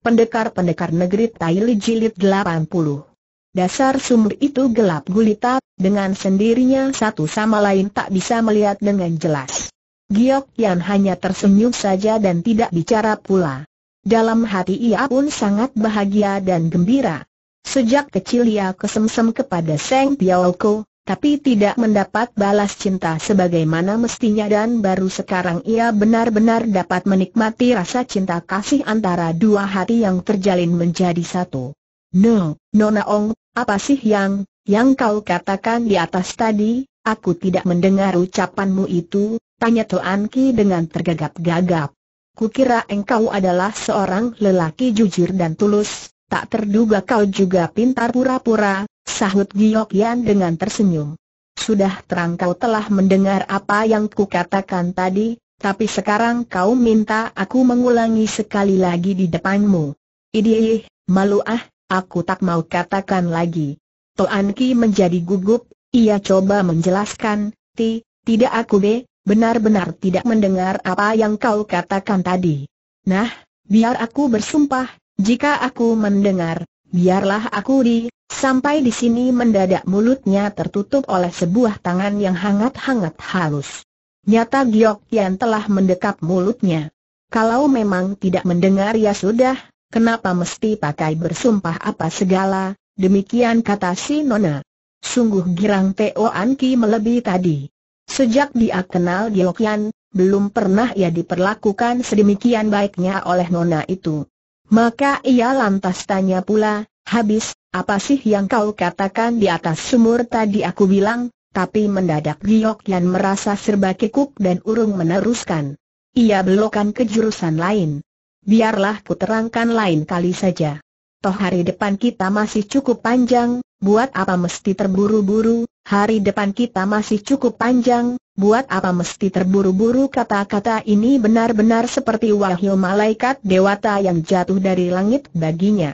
Pendekar-pendekar negeri Taili Jilid 80 Dasar sumur itu gelap gulita, dengan sendirinya satu sama lain tak bisa melihat dengan jelas. Giok Yan hanya tersenyum saja dan tidak bicara pula. Dalam hati ia pun sangat bahagia dan gembira. Sejak kecil ia kesemsem kepada Seng Piaoko, tapi tidak mendapat balas cinta sebagaimana mestinya dan baru sekarang ia benar-benar dapat menikmati rasa cinta kasih antara dua hati yang terjalin menjadi satu. No, Nona Ong, apa sih yang, yang kau katakan di atas tadi, aku tidak mendengar ucapanmu itu, tanya Toan Ki dengan tergagap-gagap. Kukira engkau adalah seorang lelaki jujur dan tulus, tak terduga kau juga pintar pura-pura, Sahut Giok Yan dengan tersenyum. Sudah terang kau telah mendengar apa yang kukatakan tadi, tapi sekarang kau minta aku mengulangi sekali lagi di depanmu. Idih, malu ah, aku tak mau katakan lagi. Toan Ki menjadi gugup, ia coba menjelaskan, Ti, tidak aku be, benar-benar tidak mendengar apa yang kau katakan tadi. Nah, biar aku bersumpah, jika aku mendengar, biarlah aku di, Sampai di sini mendadak mulutnya tertutup oleh sebuah tangan yang hangat-hangat halus. Nyata Giok Yan telah mendekap mulutnya. Kalau memang tidak mendengar ya sudah, kenapa mesti pakai bersumpah apa segala, demikian kata si Nona. Sungguh girang Teo Anki melebihi tadi. Sejak dia kenal Giok Yan, belum pernah ia diperlakukan sedemikian baiknya oleh Nona itu. Maka ia lantas tanya pula, Habis, apa sih yang kau katakan di atas sumur tadi aku bilang, tapi mendadak Giok yang merasa serba kekuk dan urung meneruskan. Ia belokan ke jurusan lain. Biarlah ku terangkan lain kali saja. Toh hari depan kita masih cukup panjang, buat apa mesti terburu-buru, hari depan kita masih cukup panjang, buat apa mesti terburu-buru kata-kata ini benar-benar seperti wahyu malaikat dewata yang jatuh dari langit baginya.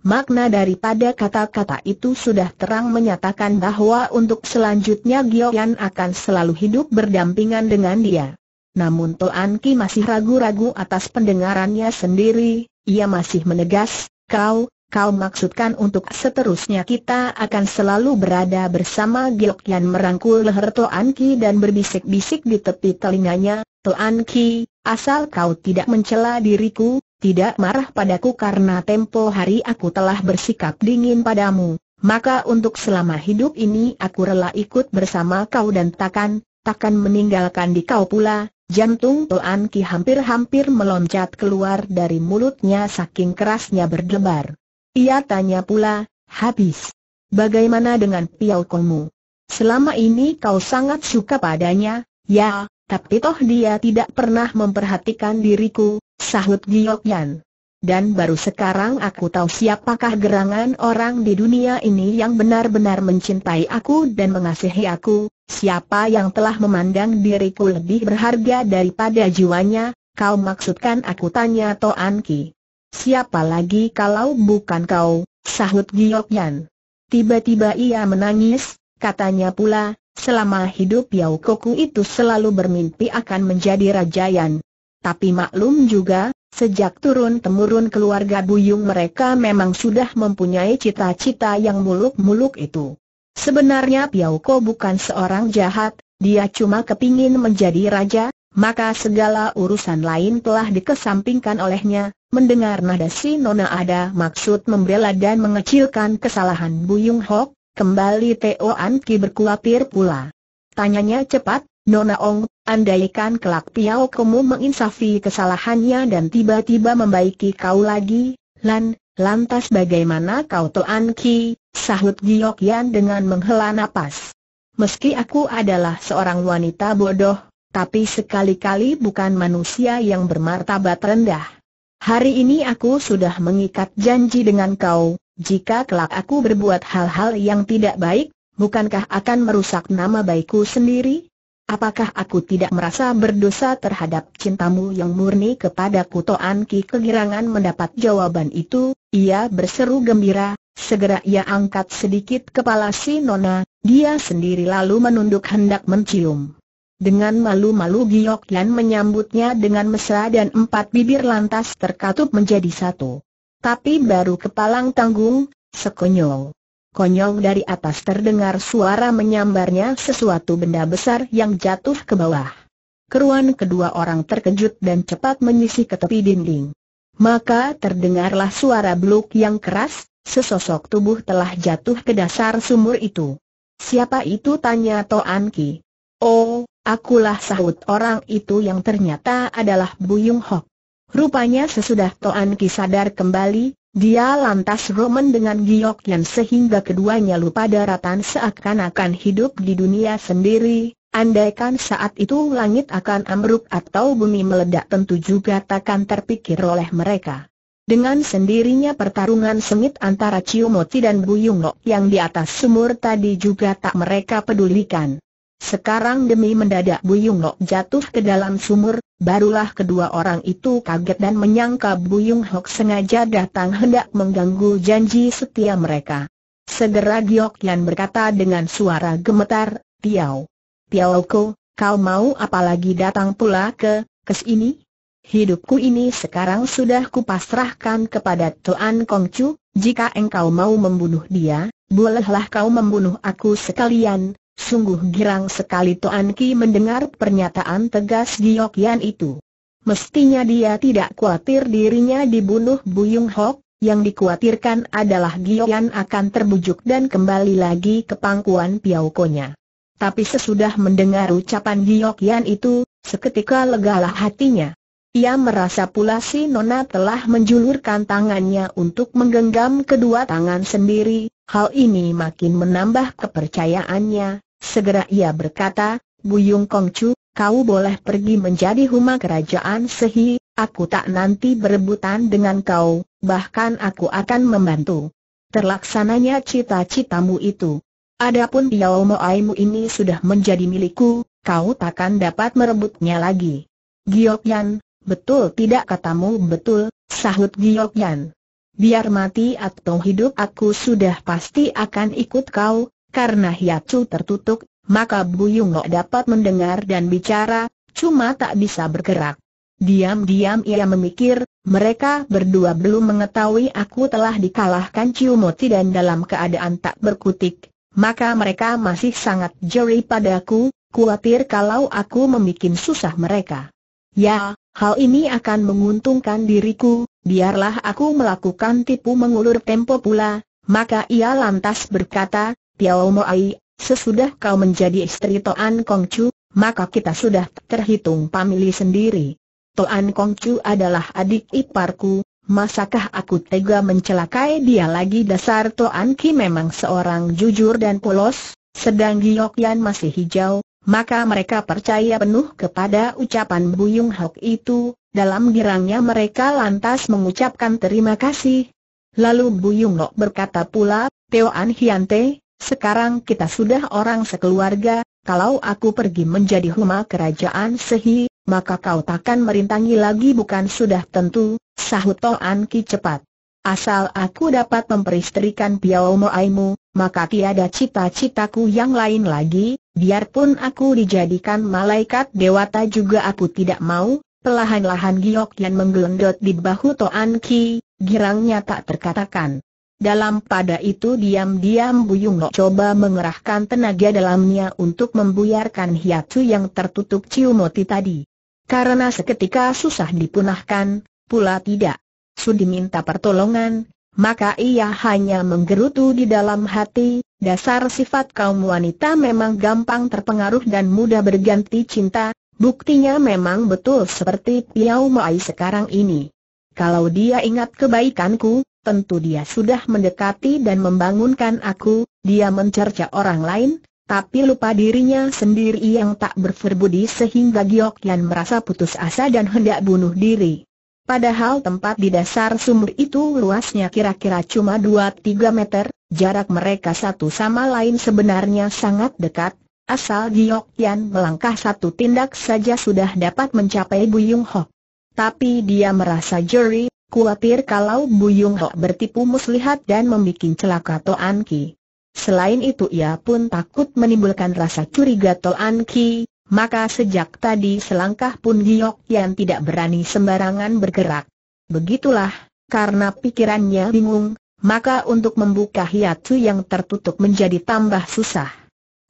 Makna daripada kata-kata itu sudah terang menyatakan bahwa untuk selanjutnya Gioyan akan selalu hidup berdampingan dengan dia. Namun Toan Ki masih ragu-ragu atas pendengarannya sendiri, ia masih menegas, kau, kau maksudkan untuk seterusnya kita akan selalu berada bersama Gioyan merangkul leher Toan Ki dan berbisik-bisik di tepi telinganya, Toan Ki, asal kau tidak mencela diriku, tidak marah padaku karena tempo hari aku telah bersikap dingin padamu, maka untuk selama hidup ini aku rela ikut bersama kau dan takkan, takkan meninggalkan di kau pula. Jantung Toan Ki hampir-hampir meloncat keluar dari mulutnya saking kerasnya berdebar. Ia tanya pula, habis. Bagaimana dengan Piau Kongmu? Selama ini kau sangat suka padanya, ya, tapi toh dia tidak pernah memperhatikan diriku, sahut Yan. Dan baru sekarang aku tahu siapakah gerangan orang di dunia ini yang benar-benar mencintai aku dan mengasihi aku, siapa yang telah memandang diriku lebih berharga daripada jiwanya, kau maksudkan aku tanya Toan Ki. Siapa lagi kalau bukan kau, sahut Yan. Tiba-tiba ia menangis, katanya pula, Selama hidup Yau Koku itu selalu bermimpi akan menjadi rajayan. Tapi maklum juga, sejak turun-temurun keluarga Buyung mereka memang sudah mempunyai cita-cita yang muluk-muluk itu. Sebenarnya Piao Ko bukan seorang jahat, dia cuma kepingin menjadi raja, maka segala urusan lain telah dikesampingkan olehnya. Mendengar nada si Nona ada maksud membela dan mengecilkan kesalahan Buyung Hok, Kembali Teo An Ki berkulatir pula. Tanyanya cepat, Nona Ong, andaikan kelak Piao kamu menginsafi kesalahannya dan tiba-tiba membaiki kau lagi, Lan, lantas bagaimana kau An Ki, sahut Giok Yan dengan menghela napas. Meski aku adalah seorang wanita bodoh, tapi sekali-kali bukan manusia yang bermartabat rendah. Hari ini aku sudah mengikat janji dengan kau, jika kelak aku berbuat hal-hal yang tidak baik, bukankah akan merusak nama baikku sendiri? Apakah aku tidak merasa berdosa terhadap cintamu yang murni kepada Kutoan Ki kegirangan mendapat jawaban itu? Ia berseru gembira, segera ia angkat sedikit kepala si Nona, dia sendiri lalu menunduk hendak mencium. Dengan malu-malu Giok Yan menyambutnya dengan mesra dan empat bibir lantas terkatup menjadi satu tapi baru kepalang tanggung, sekonyol. Konyol dari atas terdengar suara menyambarnya sesuatu benda besar yang jatuh ke bawah. Keruan kedua orang terkejut dan cepat menyisih ke tepi dinding. Maka terdengarlah suara beluk yang keras, sesosok tubuh telah jatuh ke dasar sumur itu. Siapa itu tanya Toan Ki. Oh, akulah sahut orang itu yang ternyata adalah Buyung Hok. Rupanya sesudah Toan Ki sadar kembali, dia lantas roman dengan Giok yang sehingga keduanya lupa daratan seakan-akan hidup di dunia sendiri. Andaikan saat itu langit akan ambruk atau bumi meledak tentu juga takkan terpikir oleh mereka. Dengan sendirinya pertarungan sengit antara Ciumoti dan Buyungno yang di atas sumur tadi juga tak mereka pedulikan. Sekarang demi mendadak Buyung Hok jatuh ke dalam sumur, barulah kedua orang itu kaget dan menyangka Buyung Hok sengaja datang hendak mengganggu janji setia mereka. Segera Giok Yan berkata dengan suara gemetar, Tiao. Tiao Ko, kau mau apalagi datang pula ke, kes ini? Hidupku ini sekarang sudah kupasrahkan kepada Tuan Kong Chu. jika engkau mau membunuh dia, bolehlah kau membunuh aku sekalian, Sungguh girang sekali Toan Ki mendengar pernyataan tegas Giok Yan itu. Mestinya dia tidak khawatir dirinya dibunuh Buyung Hok, yang dikhawatirkan adalah Giok Yan akan terbujuk dan kembali lagi ke pangkuan Piaukonya. Tapi sesudah mendengar ucapan Giok Yan itu, seketika legalah hatinya. Ia merasa pula si Nona telah menjulurkan tangannya untuk menggenggam kedua tangan sendiri, Hal ini makin menambah kepercayaannya, Segera ia berkata, Buyung Kongcu, kau boleh pergi menjadi huma kerajaan Sehi, aku tak nanti berebutan dengan kau, bahkan aku akan membantu. Terlaksananya cita-citamu itu. Adapun Yao Moaimu ini sudah menjadi milikku, kau takkan dapat merebutnya lagi. Giokyan, betul tidak katamu betul, sahut Giokyan. Biar mati atau hidup aku sudah pasti akan ikut kau, karena hiacu tertutup, maka Buyung Nok dapat mendengar dan bicara, cuma tak bisa bergerak. Diam-diam ia memikir, mereka berdua belum mengetahui aku telah dikalahkan Ciumoti dan dalam keadaan tak berkutik, maka mereka masih sangat jeri padaku, Kuatir kalau aku membuat susah mereka. Ya, hal ini akan menguntungkan diriku, biarlah aku melakukan tipu mengulur tempo pula, maka ia lantas berkata, Piao Mo Ai, sesudah kau menjadi istri Toan Kong Chu, maka kita sudah terhitung pamili sendiri. Toan Kong Chu adalah adik iparku, masakah aku tega mencelakai dia lagi dasar Toan Ki memang seorang jujur dan polos, sedang Giok Yan masih hijau, maka mereka percaya penuh kepada ucapan Buyung Hok itu, dalam girangnya mereka lantas mengucapkan terima kasih. Lalu Buyung Hok berkata pula, Teo An Hyante, sekarang kita sudah orang sekeluarga, kalau aku pergi menjadi huma kerajaan Sehi, maka kau takkan merintangi lagi bukan sudah tentu, sahut Toan Ki cepat. Asal aku dapat memperistrikan Piao Moaimu, maka tiada cita-citaku yang lain lagi, biarpun aku dijadikan malaikat dewata juga aku tidak mau, Pelahan-lahan Giok yang menggelendot di bahu Toan Ki, girangnya tak terkatakan. Dalam pada itu diam-diam Buyung lo coba mengerahkan tenaga dalamnya untuk membuyarkan hiatu yang tertutup Ciumoti tadi. Karena seketika susah dipunahkan, pula tidak. Sudi minta pertolongan, maka ia hanya menggerutu di dalam hati, dasar sifat kaum wanita memang gampang terpengaruh dan mudah berganti cinta, buktinya memang betul seperti Piau Mai sekarang ini. Kalau dia ingat kebaikanku, tentu dia sudah mendekati dan membangunkan aku, dia mencerca orang lain, tapi lupa dirinya sendiri yang tak berferbudi sehingga Giok Yan merasa putus asa dan hendak bunuh diri. Padahal tempat di dasar sumur itu luasnya kira-kira cuma 2-3 meter, jarak mereka satu sama lain sebenarnya sangat dekat, asal Giok Yan melangkah satu tindak saja sudah dapat mencapai Buyung Ho. Tapi dia merasa jeri Kuatir kalau Buyung Ho bertipu muslihat dan membuat celaka Toan Ki. Selain itu ia pun takut menimbulkan rasa curiga Toan Ki, maka sejak tadi selangkah pun Giok yang tidak berani sembarangan bergerak. Begitulah, karena pikirannya bingung, maka untuk membuka hiatu yang tertutup menjadi tambah susah.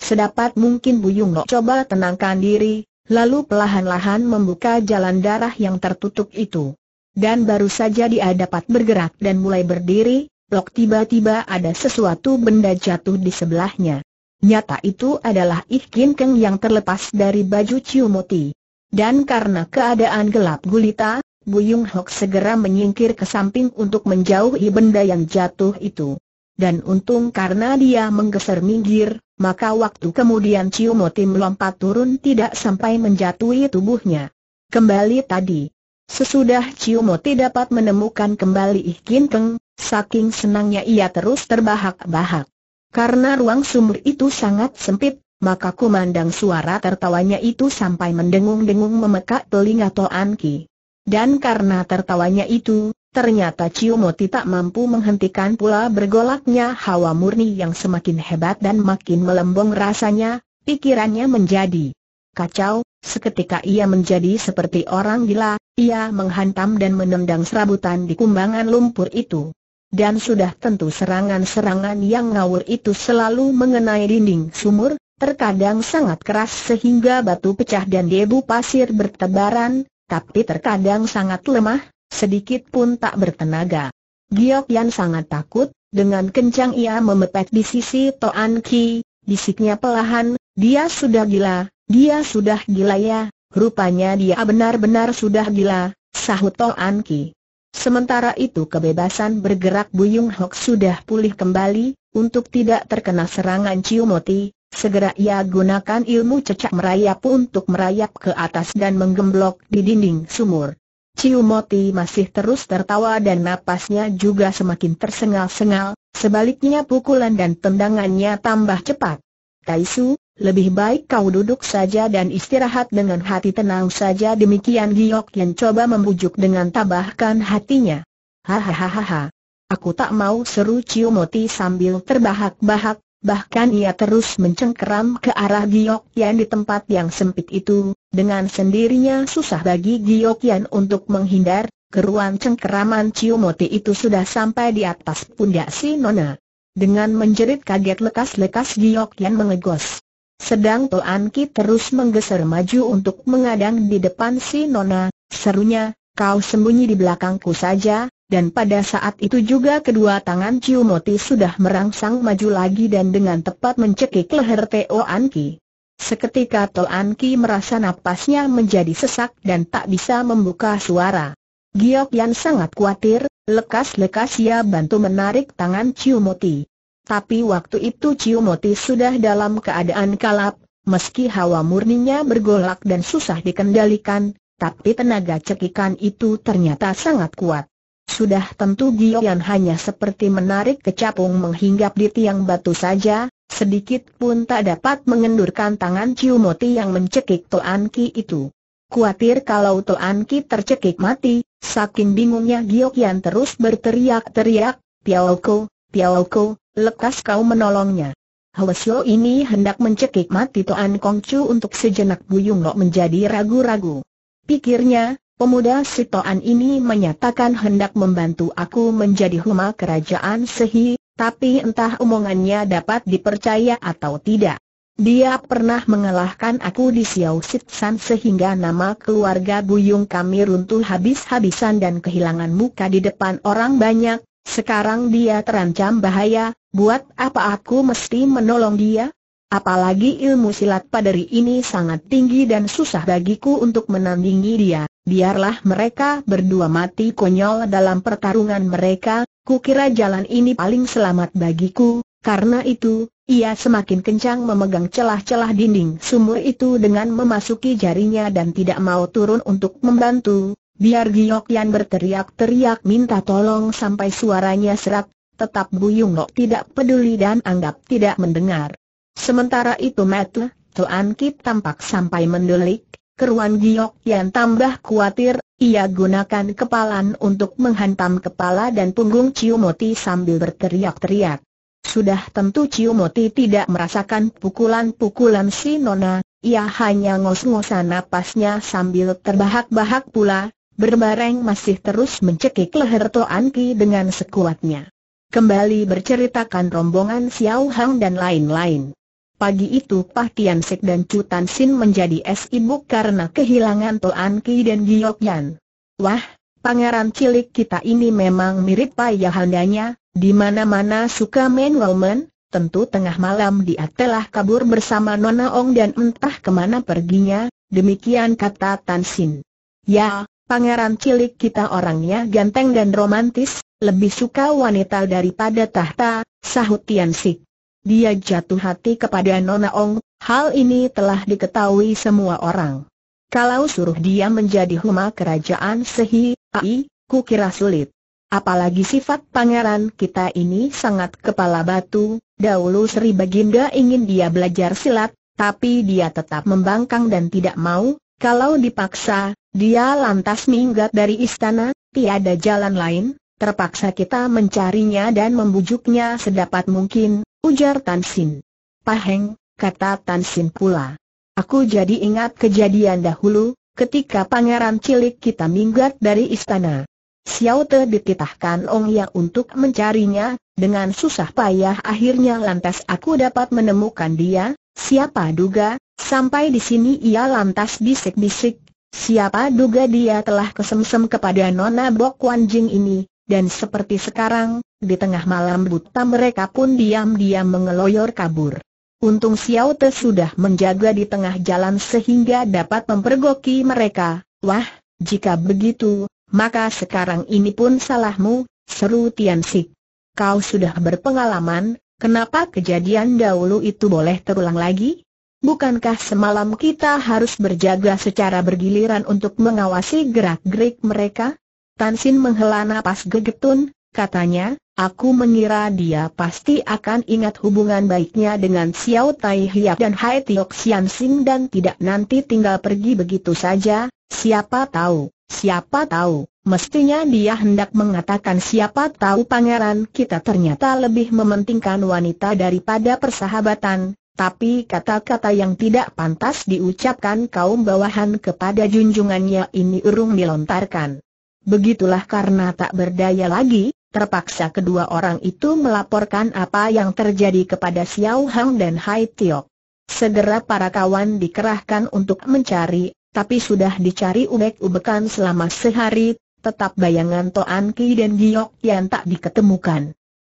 Sedapat mungkin Buyung Ho coba tenangkan diri, lalu pelahan lahan membuka jalan darah yang tertutup itu. Dan baru saja dia dapat bergerak dan mulai berdiri, blok tiba-tiba ada sesuatu benda jatuh di sebelahnya. Nyata itu adalah Ih Keng yang terlepas dari baju Ciu Moti. Dan karena keadaan gelap gulita, Buyung Hok segera menyingkir ke samping untuk menjauhi benda yang jatuh itu. Dan untung karena dia menggeser minggir, maka waktu kemudian Ciu Moti melompat turun tidak sampai menjatuhi tubuhnya. Kembali tadi, Sesudah Ciumo tidak dapat menemukan kembali Ih Kin saking senangnya ia terus terbahak-bahak. Karena ruang sumur itu sangat sempit, maka kumandang suara tertawanya itu sampai mendengung-dengung memekak telinga Toan Ki. Dan karena tertawanya itu, ternyata Ciumoti tak mampu menghentikan pula bergolaknya hawa murni yang semakin hebat dan makin melembung rasanya, pikirannya menjadi kacau, seketika ia menjadi seperti orang gila, ia menghantam dan menendang serabutan di kumbangan lumpur itu. Dan sudah tentu serangan-serangan yang ngawur itu selalu mengenai dinding sumur, terkadang sangat keras sehingga batu pecah dan debu pasir bertebaran, tapi terkadang sangat lemah, sedikit pun tak bertenaga. Giok Yan sangat takut, dengan kencang ia memepet di sisi Toan Ki, bisiknya pelahan, dia sudah gila, dia sudah gila ya, Rupanya dia benar-benar sudah gila, sahut Anki. Ki. Sementara itu kebebasan bergerak Buyung Hok sudah pulih kembali, untuk tidak terkena serangan Ciu segera ia gunakan ilmu cecak merayap untuk merayap ke atas dan menggemblok di dinding sumur. Ciu masih terus tertawa dan napasnya juga semakin tersengal-sengal, sebaliknya pukulan dan tendangannya tambah cepat. Taisu, lebih baik kau duduk saja dan istirahat dengan hati tenang saja demikian Giok yang coba membujuk dengan tabahkan hatinya. Hahaha. Aku tak mau seru Ciumoti sambil terbahak-bahak, bahkan ia terus mencengkeram ke arah Giok Yan di tempat yang sempit itu, dengan sendirinya susah bagi Giok Yan untuk menghindar, keruan cengkeraman Ciumoti itu sudah sampai di atas pundak si Nona. Dengan menjerit kaget lekas-lekas Giok Yan mengegos. Sedang Toan Ki terus menggeser maju untuk mengadang di depan si Nona, serunya, kau sembunyi di belakangku saja, dan pada saat itu juga kedua tangan Ciu Moti sudah merangsang maju lagi dan dengan tepat mencekik leher Toan Ki. Seketika Toan Ki merasa napasnya menjadi sesak dan tak bisa membuka suara. Giok yang sangat khawatir, lekas-lekas ia bantu menarik tangan Ciu Moti. Tapi waktu itu Ciumoti sudah dalam keadaan kalap, meski hawa murninya bergolak dan susah dikendalikan, tapi tenaga cekikan itu ternyata sangat kuat. Sudah tentu Giyan hanya seperti menarik kecapung menghinggap di tiang batu saja, sedikit pun tak dapat mengendurkan tangan Ciumoti yang mencekik Toan Ki itu. Kuatir kalau Toan Ki tercekik mati, saking bingungnya Giokyan terus berteriak-teriak, Piauko, Ko, lekas kau menolongnya. Hwesyo ini hendak mencekik mati Toan Kong untuk sejenak Buyung Lo menjadi ragu-ragu. Pikirnya, pemuda si Toan ini menyatakan hendak membantu aku menjadi huma kerajaan Sehi, tapi entah omongannya dapat dipercaya atau tidak. Dia pernah mengalahkan aku di Xiao San sehingga nama keluarga Buyung kami runtuh habis-habisan dan kehilangan muka di depan orang banyak, sekarang dia terancam bahaya, buat apa aku mesti menolong dia? Apalagi ilmu silat padari ini sangat tinggi dan susah bagiku untuk menandingi dia. Biarlah mereka berdua mati konyol dalam pertarungan mereka, kukira jalan ini paling selamat bagiku. Karena itu, ia semakin kencang memegang celah-celah dinding sumur itu dengan memasuki jarinya dan tidak mau turun untuk membantu. Biar Giok Yan berteriak-teriak minta tolong sampai suaranya serak, tetap Buyung Lok tidak peduli dan anggap tidak mendengar. Sementara itu Matu, tuan Kip tampak sampai mendelik, keruan Giok Yan tambah khawatir, ia gunakan kepalan untuk menghantam kepala dan punggung Ciu Moti sambil berteriak-teriak. Sudah tentu Ciu Moti tidak merasakan pukulan-pukulan si Nona, ia hanya ngos-ngosan napasnya sambil terbahak-bahak pula, berbareng masih terus mencekik leher Toan Ki dengan sekuatnya. Kembali berceritakan rombongan Xiao Hang dan lain-lain. Pagi itu Pah Tian Sek dan Chu Tan Sin menjadi es ibu karena kehilangan Toan Ki dan Giok Yan. Wah, pangeran cilik kita ini memang mirip payahandanya, di mana-mana suka main woman, tentu tengah malam dia telah kabur bersama Nona Ong dan entah kemana perginya, demikian kata Tan Sin. Ya, Pangeran cilik kita orangnya ganteng dan romantis, lebih suka wanita daripada tahta, sahut Tian Sik. Dia jatuh hati kepada Nona Ong, hal ini telah diketahui semua orang. Kalau suruh dia menjadi huma kerajaan Sehi, ai, kukira sulit. Apalagi sifat pangeran kita ini sangat kepala batu, dahulu Sri Baginda ingin dia belajar silat, tapi dia tetap membangkang dan tidak mau, kalau dipaksa, dia lantas minggat dari istana, tiada jalan lain, terpaksa kita mencarinya dan membujuknya sedapat mungkin, ujar Tan Sin. Paheng, kata Tan Sin pula. Aku jadi ingat kejadian dahulu, ketika pangeran cilik kita minggat dari istana. Xiao Te dititahkan Ong Ya untuk mencarinya, dengan susah payah akhirnya lantas aku dapat menemukan dia, siapa duga, sampai di sini ia lantas bisik-bisik, Siapa duga dia telah kesemsem kepada Nona Bok wanjing Jing ini, dan seperti sekarang, di tengah malam buta mereka pun diam-diam mengeloyor kabur. Untung Xiao Te sudah menjaga di tengah jalan sehingga dapat mempergoki mereka. Wah, jika begitu, maka sekarang ini pun salahmu, seru Tian Sik. Kau sudah berpengalaman, kenapa kejadian dahulu itu boleh terulang lagi? Bukankah semalam kita harus berjaga secara bergiliran untuk mengawasi gerak-gerik mereka? Tansin menghela napas gegetun, katanya, aku mengira dia pasti akan ingat hubungan baiknya dengan Xiao Tai Hiap dan Hai Tiok Xian Sing dan tidak nanti tinggal pergi begitu saja, siapa tahu, siapa tahu, mestinya dia hendak mengatakan siapa tahu pangeran kita ternyata lebih mementingkan wanita daripada persahabatan, tapi kata-kata yang tidak pantas diucapkan kaum bawahan kepada junjungannya ini urung dilontarkan. Begitulah karena tak berdaya lagi, terpaksa kedua orang itu melaporkan apa yang terjadi kepada Xiao Hang dan Hai Tiok. Segera para kawan dikerahkan untuk mencari, tapi sudah dicari ubek-ubekan selama sehari, tetap bayangan Toan Ki dan Giok yang tak diketemukan.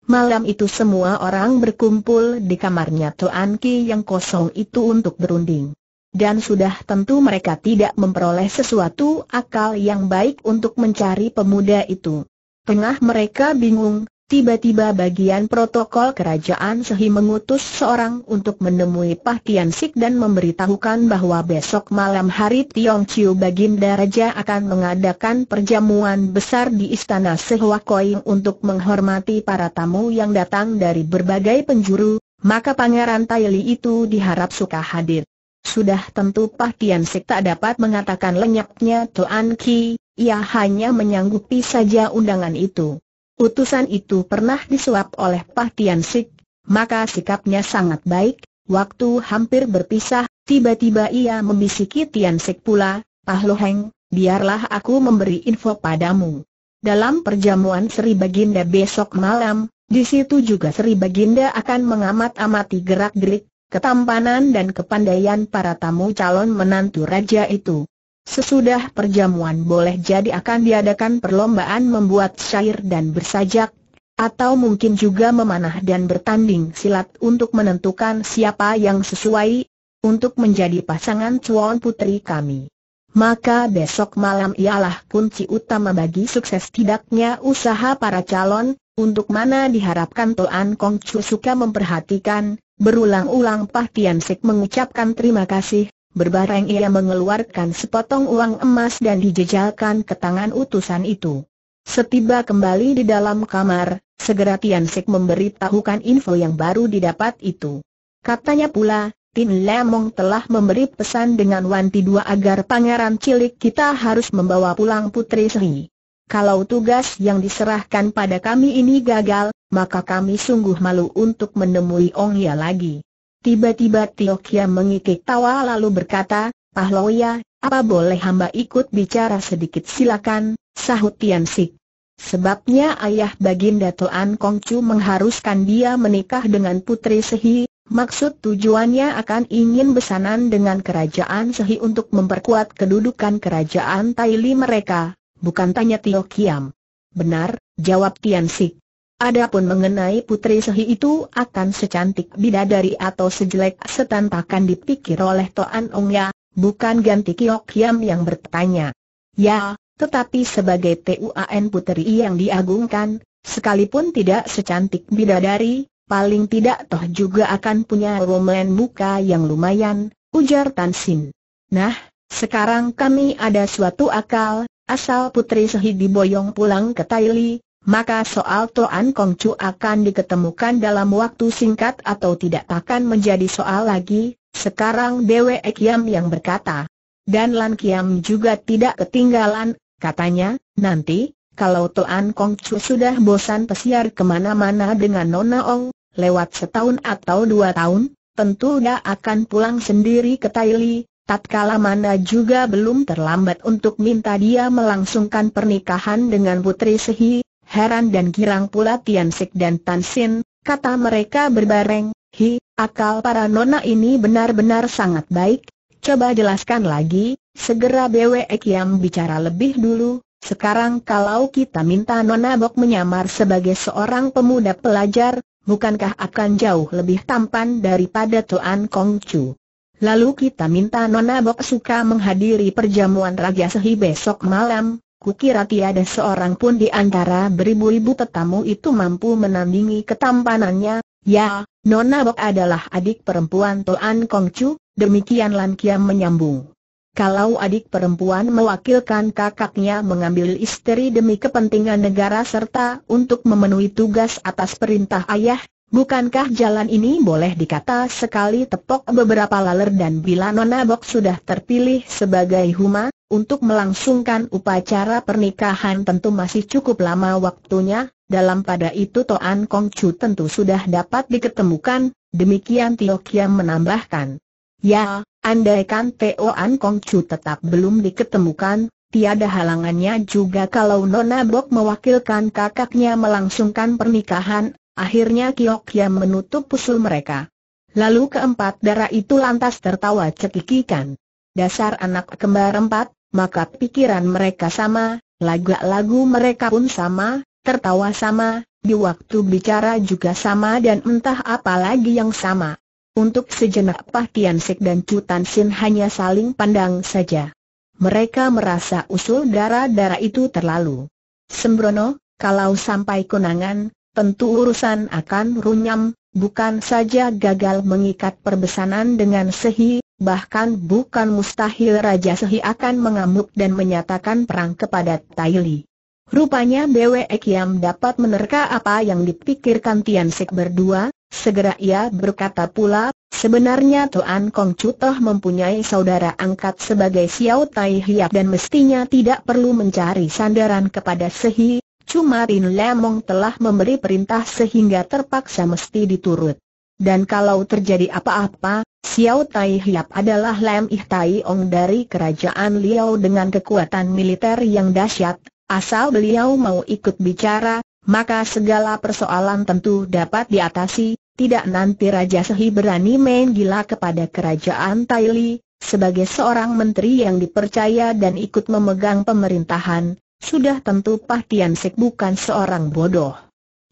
Malam itu semua orang berkumpul di kamarnya Tuan Ki yang kosong itu untuk berunding. Dan sudah tentu mereka tidak memperoleh sesuatu akal yang baik untuk mencari pemuda itu. Tengah mereka bingung, Tiba-tiba bagian protokol kerajaan Sehi mengutus seorang untuk menemui Pah Tian Sik dan memberitahukan bahwa besok malam hari Tiong Chiu Baginda Raja akan mengadakan perjamuan besar di Istana Sehwa Koing untuk menghormati para tamu yang datang dari berbagai penjuru, maka Pangeran Tai Li itu diharap suka hadir. Sudah tentu Pah Tian Sik tak dapat mengatakan lenyapnya Tuan Ki, ia hanya menyanggupi saja undangan itu. Utusan itu pernah disuap oleh Pak Tian Sik, maka sikapnya sangat baik. Waktu hampir berpisah, tiba-tiba ia membisiki Tian Sik pula, Pah Heng, biarlah aku memberi info padamu. Dalam perjamuan Sri Baginda besok malam, di situ juga Sri Baginda akan mengamat-amati gerak-gerik, ketampanan dan kepandaian para tamu calon menantu raja itu. Sesudah perjamuan boleh jadi akan diadakan perlombaan membuat syair dan bersajak, atau mungkin juga memanah dan bertanding silat untuk menentukan siapa yang sesuai untuk menjadi pasangan cuan putri kami. Maka besok malam ialah kunci utama bagi sukses tidaknya usaha para calon, untuk mana diharapkan Toan Kong Chu suka memperhatikan, berulang-ulang Pah Tian Sik mengucapkan terima kasih, Berbareng ia mengeluarkan sepotong uang emas dan dijejalkan ke tangan utusan itu. Setiba kembali di dalam kamar, segera Tian Sik memberitahukan info yang baru didapat itu. Katanya pula, Tin Lemong telah memberi pesan dengan Wan Ti Dua agar pangeran cilik kita harus membawa pulang Putri Sri. Kalau tugas yang diserahkan pada kami ini gagal, maka kami sungguh malu untuk menemui Ong Ya lagi. Tiba-tiba Tiokia mengikik tawa lalu berkata, Pahloya, apa boleh hamba ikut bicara sedikit silakan, sahut Tian Sik. Sebabnya ayah Baginda Toan Kongcu mengharuskan dia menikah dengan Putri Sehi, maksud tujuannya akan ingin besanan dengan kerajaan Sehi untuk memperkuat kedudukan kerajaan Taili mereka, bukan tanya Tio Kiam. Benar, jawab Tian Sik. Adapun mengenai putri Sehi itu akan secantik bidadari atau sejelek setan takkan dipikir oleh Toan Ong Ya, bukan ganti Kiok Kiam yang bertanya. Ya, tetapi sebagai TUAN putri yang diagungkan, sekalipun tidak secantik bidadari, paling tidak toh juga akan punya romen muka yang lumayan, ujar Tan Sin. Nah, sekarang kami ada suatu akal, asal putri Sehi diboyong pulang ke Thailand maka soal Toan Kong Chu akan diketemukan dalam waktu singkat atau tidak akan menjadi soal lagi, sekarang Bwe Kiam yang berkata. Dan Lan Kiam juga tidak ketinggalan, katanya, nanti, kalau Toan Kong Chu sudah bosan pesiar kemana-mana dengan Nona Ong, lewat setahun atau dua tahun, tentu dia akan pulang sendiri ke Taili, tatkala mana juga belum terlambat untuk minta dia melangsungkan pernikahan dengan Putri Sehi, Heran dan girang pula Tian Sik dan Tan Sin, kata mereka berbareng, Hi, akal para nona ini benar-benar sangat baik, coba jelaskan lagi, segera Bwe Kiam bicara lebih dulu, sekarang kalau kita minta nona Bok menyamar sebagai seorang pemuda pelajar, bukankah akan jauh lebih tampan daripada Tuan Kong Chu? Lalu kita minta Nona Bok suka menghadiri perjamuan Raja Sehi besok malam, Kukira tiada seorang pun di antara beribu-ribu tetamu itu mampu menandingi ketampanannya. Ya, Nona Bok adalah adik perempuan Toan Chu, demikian Lan Kiam menyambung. Kalau adik perempuan mewakilkan kakaknya mengambil istri demi kepentingan negara serta untuk memenuhi tugas atas perintah ayah, Bukankah jalan ini boleh dikata sekali tepok beberapa laler dan bila Nona Bok sudah terpilih sebagai Huma, untuk melangsungkan upacara pernikahan tentu masih cukup lama waktunya, dalam pada itu Toan Kong Chu tentu sudah dapat diketemukan, demikian Tio Kiam menambahkan. Ya, andaikan Toan Kong Chu tetap belum diketemukan, tiada halangannya juga kalau Nona Bok mewakilkan kakaknya melangsungkan pernikahan Akhirnya yang menutup pusul mereka. Lalu keempat darah itu lantas tertawa cekikikan. Dasar anak kembar empat, maka pikiran mereka sama, lagu-lagu mereka pun sama, tertawa sama, di waktu bicara juga sama dan entah apa lagi yang sama. Untuk sejenak Pak Tian Sik dan Chu Tan Sin hanya saling pandang saja. Mereka merasa usul darah-darah itu terlalu sembrono, kalau sampai kunangan, tentu urusan akan runyam, bukan saja gagal mengikat perbesanan dengan Sehi, bahkan bukan mustahil Raja Sehi akan mengamuk dan menyatakan perang kepada Taili. Rupanya Bwe Kiam dapat menerka apa yang dipikirkan Tian Sek berdua, segera ia berkata pula, sebenarnya Tuan Kong Chutoh mempunyai saudara angkat sebagai Xiao Tai Hiap dan mestinya tidak perlu mencari sandaran kepada Sehi, Cuma Rin Lemong telah memberi perintah sehingga terpaksa mesti diturut. Dan kalau terjadi apa-apa, Xiao Tai Hiap adalah Lem Ih Tai Ong dari kerajaan Liao dengan kekuatan militer yang dahsyat, asal beliau mau ikut bicara, maka segala persoalan tentu dapat diatasi, tidak nanti Raja Sehi berani main gila kepada kerajaan Tai Li. sebagai seorang menteri yang dipercaya dan ikut memegang pemerintahan, sudah tentu Pah Tian Sek bukan seorang bodoh.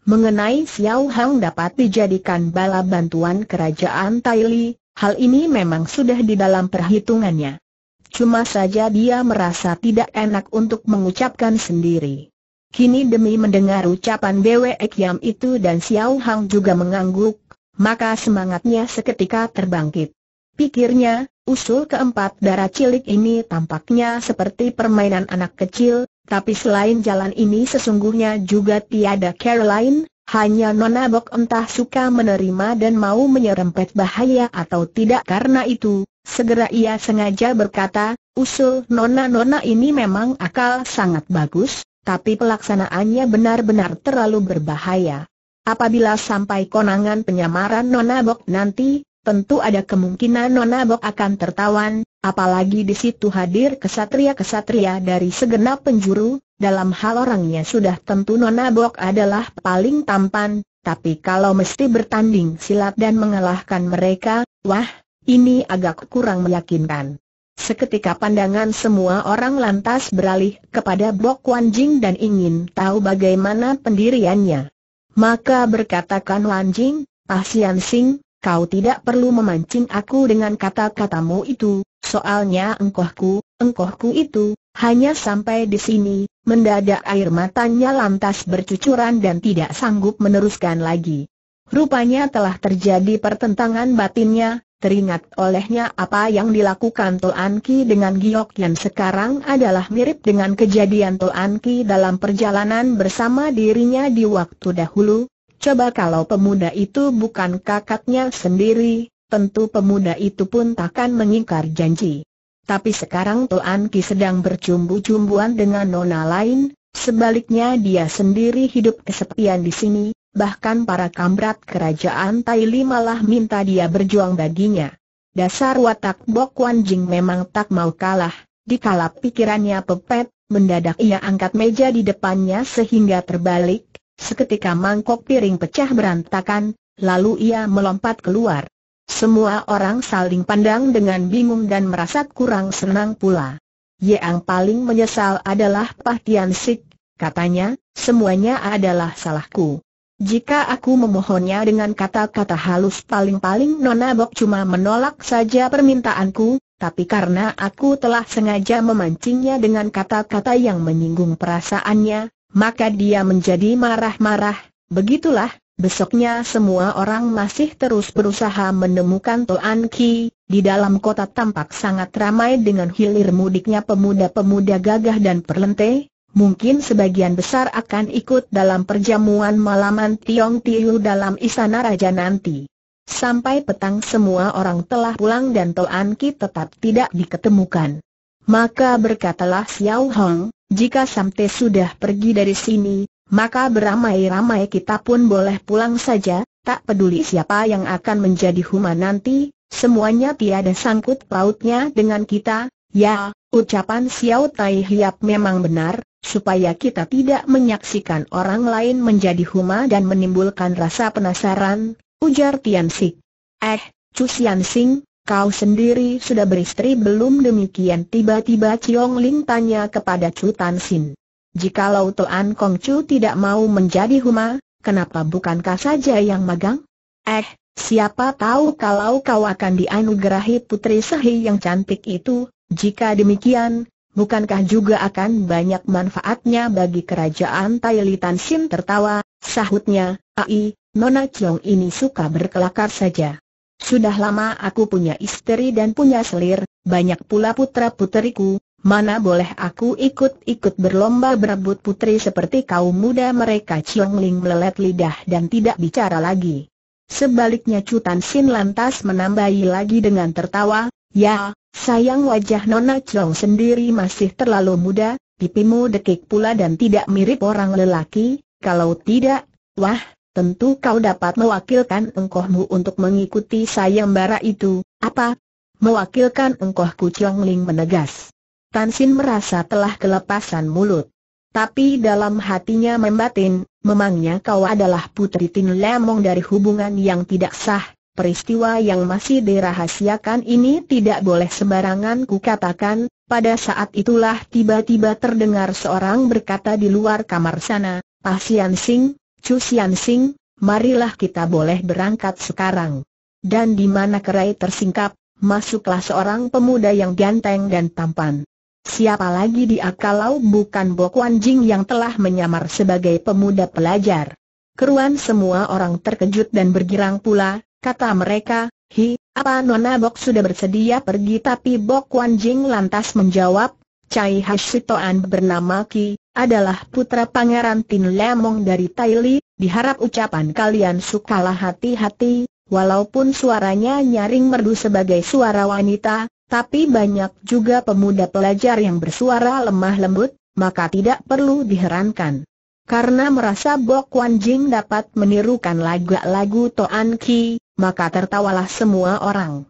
Mengenai Xiao Hang dapat dijadikan bala bantuan kerajaan Tai hal ini memang sudah di dalam perhitungannya. Cuma saja dia merasa tidak enak untuk mengucapkan sendiri. Kini demi mendengar ucapan Bwe Kiam itu dan Xiao Hang juga mengangguk, maka semangatnya seketika terbangkit. Pikirnya, usul keempat darah cilik ini tampaknya seperti permainan anak kecil, tapi selain jalan ini sesungguhnya juga tiada Caroline, hanya Nona Bok entah suka menerima dan mau menyerempet bahaya atau tidak karena itu, segera ia sengaja berkata, usul Nona-Nona ini memang akal sangat bagus, tapi pelaksanaannya benar-benar terlalu berbahaya. Apabila sampai konangan penyamaran Nona Bok nanti, tentu ada kemungkinan Nona Bok akan tertawan, apalagi di situ hadir kesatria-kesatria dari segenap penjuru, dalam hal orangnya sudah tentu Nona Bok adalah paling tampan, tapi kalau mesti bertanding silat dan mengalahkan mereka, wah, ini agak kurang meyakinkan. Seketika pandangan semua orang lantas beralih kepada Bok Wan Jing dan ingin tahu bagaimana pendiriannya. Maka berkatakan Wan Jing, ah, Sian Sing, kau tidak perlu memancing aku dengan kata-katamu itu, soalnya engkohku, engkohku itu, hanya sampai di sini, mendadak air matanya lantas bercucuran dan tidak sanggup meneruskan lagi. Rupanya telah terjadi pertentangan batinnya, Teringat olehnya apa yang dilakukan Tol Anki dengan Giok yang sekarang adalah mirip dengan kejadian Tol Anki dalam perjalanan bersama dirinya di waktu dahulu, Coba kalau pemuda itu bukan kakaknya sendiri, tentu pemuda itu pun takkan mengingkar janji. Tapi sekarang Tuan Ki sedang bercumbu-cumbuan dengan nona lain, sebaliknya dia sendiri hidup kesepian di sini, bahkan para kamrat kerajaan Li malah minta dia berjuang baginya. Dasar watak Bok Wan Jing memang tak mau kalah, dikala pikirannya pepet, mendadak ia angkat meja di depannya sehingga terbalik, Seketika mangkok piring pecah berantakan, lalu ia melompat keluar. Semua orang saling pandang dengan bingung dan merasa kurang senang pula. Yang paling menyesal adalah Pah Tian Sik, katanya, semuanya adalah salahku. Jika aku memohonnya dengan kata-kata halus paling-paling Nona Bok cuma menolak saja permintaanku, tapi karena aku telah sengaja memancingnya dengan kata-kata yang menyinggung perasaannya, maka dia menjadi marah-marah, begitulah, besoknya semua orang masih terus berusaha menemukan Toan Ki, di dalam kota tampak sangat ramai dengan hilir mudiknya pemuda-pemuda gagah dan perlente, mungkin sebagian besar akan ikut dalam perjamuan malaman Tiong Tiu dalam istana raja nanti. Sampai petang semua orang telah pulang dan Toan Ki tetap tidak diketemukan. Maka berkatalah Xiao Hong, jika Samte sudah pergi dari sini, maka beramai-ramai kita pun boleh pulang saja, tak peduli siapa yang akan menjadi huma nanti, semuanya tiada sangkut pautnya dengan kita, ya, ucapan Xiao Tai Hiap memang benar, supaya kita tidak menyaksikan orang lain menjadi huma dan menimbulkan rasa penasaran, ujar Tian Sik. Eh, Chu Sian Sing, Kau sendiri sudah beristri belum demikian tiba-tiba Ciong Ling tanya kepada Chu Tan Sin. Jikalau Tuan Kong Chu tidak mau menjadi huma, kenapa bukankah saja yang magang? Eh, siapa tahu kalau kau akan dianugerahi putri sehi yang cantik itu, jika demikian, bukankah juga akan banyak manfaatnya bagi kerajaan Tai Li Tan Sin tertawa, sahutnya, ai, Nona Ciong ini suka berkelakar saja. Sudah lama aku punya istri dan punya selir, banyak pula putra-puteriku, mana boleh aku ikut-ikut berlomba berebut putri seperti kaum muda mereka Chiong Ling melelet lidah dan tidak bicara lagi. Sebaliknya Cutan Sin lantas menambahi lagi dengan tertawa, Ya, sayang wajah Nona Chong sendiri masih terlalu muda, pipimu dekik pula dan tidak mirip orang lelaki, kalau tidak, wah, Tentu kau dapat mewakilkan engkohmu untuk mengikuti sayembara itu, apa? Mewakilkan engkau, Chong Ling menegas. Tan Sin merasa telah kelepasan mulut. Tapi dalam hatinya membatin, memangnya kau adalah putri Tin Lemong dari hubungan yang tidak sah, peristiwa yang masih dirahasiakan ini tidak boleh sembarangan kukatakan, pada saat itulah tiba-tiba terdengar seorang berkata di luar kamar sana, Pasian Sing, Chu Sian Sing, marilah kita boleh berangkat sekarang. Dan di mana kerai tersingkap, masuklah seorang pemuda yang ganteng dan tampan. Siapa lagi dia kalau bukan Bo Kuan Jing yang telah menyamar sebagai pemuda pelajar? Keruan semua orang terkejut dan bergirang pula, kata mereka, Hi, apa Nona Bok sudah bersedia pergi tapi Bo Kuan Jing lantas menjawab, Cai Hashitoan bernama Ki, adalah putra Pangeran Tin Lemong dari Taili, diharap ucapan kalian sukalah hati-hati, walaupun suaranya nyaring merdu sebagai suara wanita, tapi banyak juga pemuda pelajar yang bersuara lemah lembut, maka tidak perlu diherankan. Karena merasa Bok Wan Jing dapat menirukan lagu-lagu Toan Ki, maka tertawalah semua orang.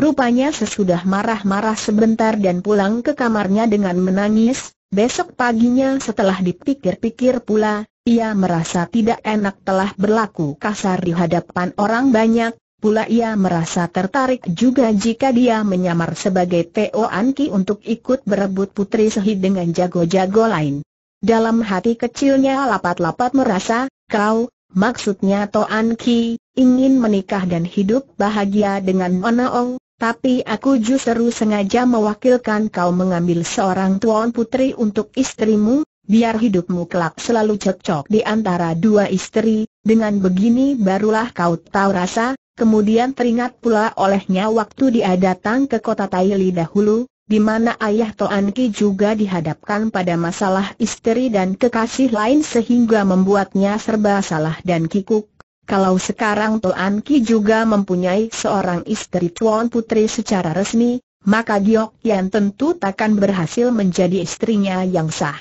Rupanya sesudah marah-marah sebentar dan pulang ke kamarnya dengan menangis, besok paginya setelah dipikir-pikir pula, ia merasa tidak enak telah berlaku kasar di hadapan orang banyak, pula ia merasa tertarik juga jika dia menyamar sebagai To Anki untuk ikut berebut putri Sehi dengan jago-jago lain. Dalam hati kecilnya lapat-lapat merasa, kau, maksudnya To Anki, ingin menikah dan hidup bahagia dengan Ona tapi aku justru sengaja mewakilkan kau mengambil seorang tuan putri untuk istrimu, biar hidupmu kelak selalu cocok di antara dua istri, dengan begini barulah kau tahu rasa, kemudian teringat pula olehnya waktu dia datang ke kota Taili dahulu, di mana ayah Toan Ki juga dihadapkan pada masalah istri dan kekasih lain sehingga membuatnya serba salah dan kikuk, kalau sekarang Tuan Ki juga mempunyai seorang istri Tuan Putri secara resmi, maka Giok Yan tentu takkan berhasil menjadi istrinya yang sah.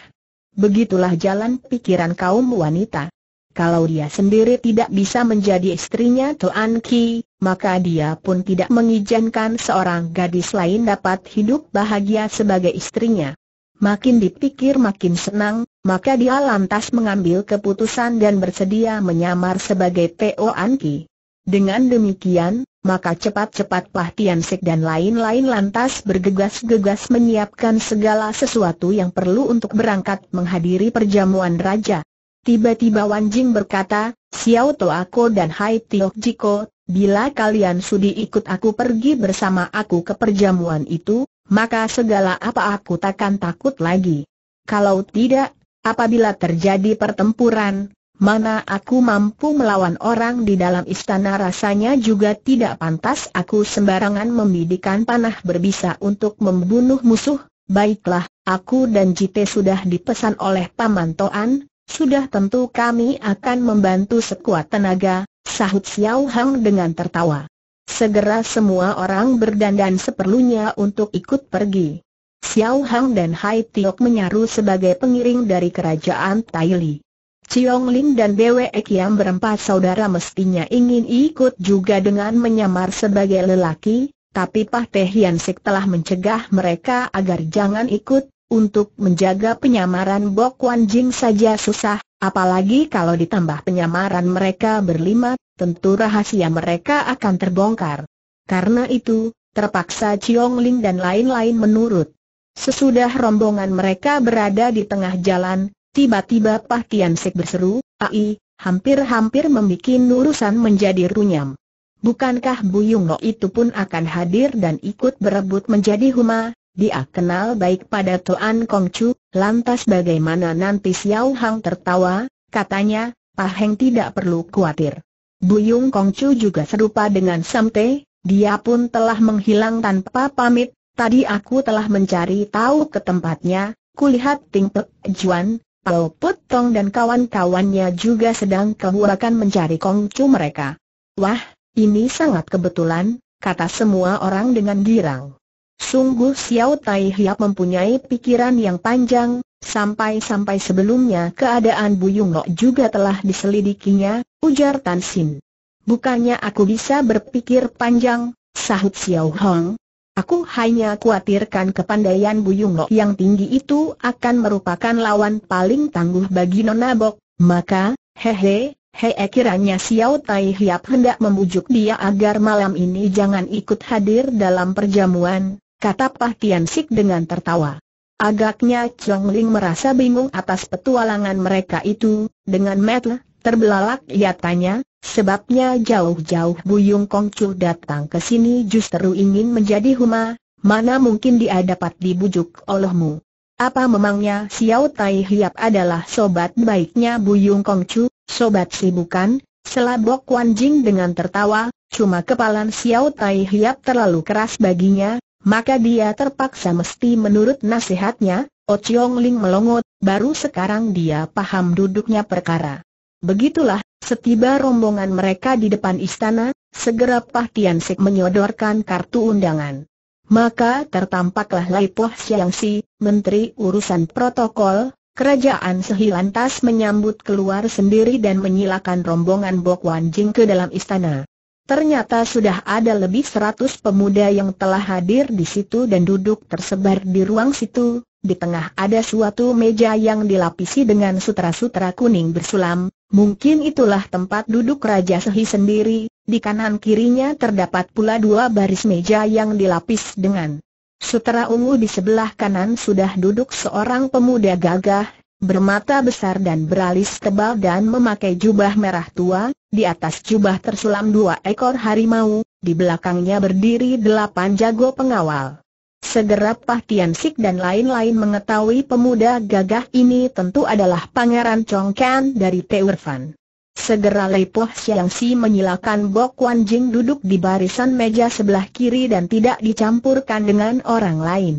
Begitulah jalan pikiran kaum wanita. Kalau dia sendiri tidak bisa menjadi istrinya Tuan Ki, maka dia pun tidak mengizinkan seorang gadis lain dapat hidup bahagia sebagai istrinya. Makin dipikir makin senang, maka dia lantas mengambil keputusan dan bersedia menyamar sebagai P.O. Anki. Dengan demikian, maka cepat-cepat Pah Tian Sek dan lain-lain lantas bergegas-gegas menyiapkan segala sesuatu yang perlu untuk berangkat menghadiri perjamuan raja. Tiba-tiba Wan Jing berkata, Xiao To Ako dan Hai Tio Jiko, bila kalian sudi ikut aku pergi bersama aku ke perjamuan itu, maka segala apa aku takkan takut lagi. Kalau tidak, apabila terjadi pertempuran, mana aku mampu melawan orang di dalam istana rasanya juga tidak pantas aku sembarangan membidikan panah berbisa untuk membunuh musuh, baiklah, aku dan Jite sudah dipesan oleh Paman Toan, sudah tentu kami akan membantu sekuat tenaga, sahut Xiao Hang dengan tertawa. Segera semua orang berdandan seperlunya untuk ikut pergi. Xiao Hang dan Hai Tiok menyaru sebagai pengiring dari kerajaan Li. Chiong Ling dan Bwe Kiam berempat saudara mestinya ingin ikut juga dengan menyamar sebagai lelaki, tapi Pah Teh Hian Sik telah mencegah mereka agar jangan ikut, untuk menjaga penyamaran Bok Wan Jing saja susah, Apalagi kalau ditambah penyamaran mereka berlima, tentu rahasia mereka akan terbongkar. Karena itu, terpaksa Chiong Ling dan lain-lain menurut. Sesudah rombongan mereka berada di tengah jalan, tiba-tiba Pah Tian Sek berseru, Ai, hampir-hampir membuat urusan menjadi runyam. Bukankah Buyung Lo itu pun akan hadir dan ikut berebut menjadi huma, dia kenal baik pada Toan Chu. Lantas bagaimana nanti Xiao Hang tertawa, katanya, Pak Heng tidak perlu khawatir. Buyung Chu juga serupa dengan Samte, dia pun telah menghilang tanpa pamit, tadi aku telah mencari tahu ke tempatnya, kulihat Ting Pek Juan, Pao Put Tong dan kawan-kawannya juga sedang kehuakan mencari Kong Chu mereka. Wah, ini sangat kebetulan, kata semua orang dengan girang. Sungguh Xiao Tai Hiap mempunyai pikiran yang panjang, sampai-sampai sebelumnya keadaan Bu Yung Lok juga telah diselidikinya, ujar Tan Sin. Bukannya aku bisa berpikir panjang, sahut Xiao Hong. Aku hanya khawatirkan kepandaian Yung Lok yang tinggi itu akan merupakan lawan paling tangguh bagi Nona Bok, maka, hehe, Hei akhirnya Xiao Tai Hiap hendak membujuk dia agar malam ini jangan ikut hadir dalam perjamuan, kata Pah Tian Sik dengan tertawa. Agaknya Chong Ling merasa bingung atas petualangan mereka itu, dengan metel, terbelalak ia tanya, sebabnya jauh-jauh Buyung Kongcu datang ke sini justru ingin menjadi huma, mana mungkin dia dapat dibujuk olehmu. Apa memangnya Xiao Tai Hiap adalah sobat baiknya Buyung Kongcu, sobat si bukan? Selabok Wan Jing dengan tertawa, cuma kepalan Xiao Tai Hiap terlalu keras baginya, maka dia terpaksa mesti menurut nasihatnya, O oh Chiong Ling melongot, baru sekarang dia paham duduknya perkara. Begitulah, setiba rombongan mereka di depan istana, segera Pah Tian Sik menyodorkan kartu undangan. Maka tertampaklah Lai Poh Siang Si, Menteri Urusan Protokol, Kerajaan Sehi menyambut keluar sendiri dan menyilakan rombongan Bok Wan Jing ke dalam istana. Ternyata sudah ada lebih seratus pemuda yang telah hadir di situ dan duduk tersebar di ruang situ, di tengah ada suatu meja yang dilapisi dengan sutra-sutra kuning bersulam, mungkin itulah tempat duduk Raja Sehi sendiri, di kanan kirinya terdapat pula dua baris meja yang dilapis dengan sutra ungu di sebelah kanan sudah duduk seorang pemuda gagah, bermata besar dan beralis tebal dan memakai jubah merah tua, di atas jubah tersulam dua ekor harimau, di belakangnya berdiri delapan jago pengawal. Segera Pah Tian Sik dan lain-lain mengetahui pemuda gagah ini tentu adalah Pangeran Chong Kan dari Teurvan. Segera Po Siang Si menyilakan Bok Wan Jing duduk di barisan meja sebelah kiri dan tidak dicampurkan dengan orang lain.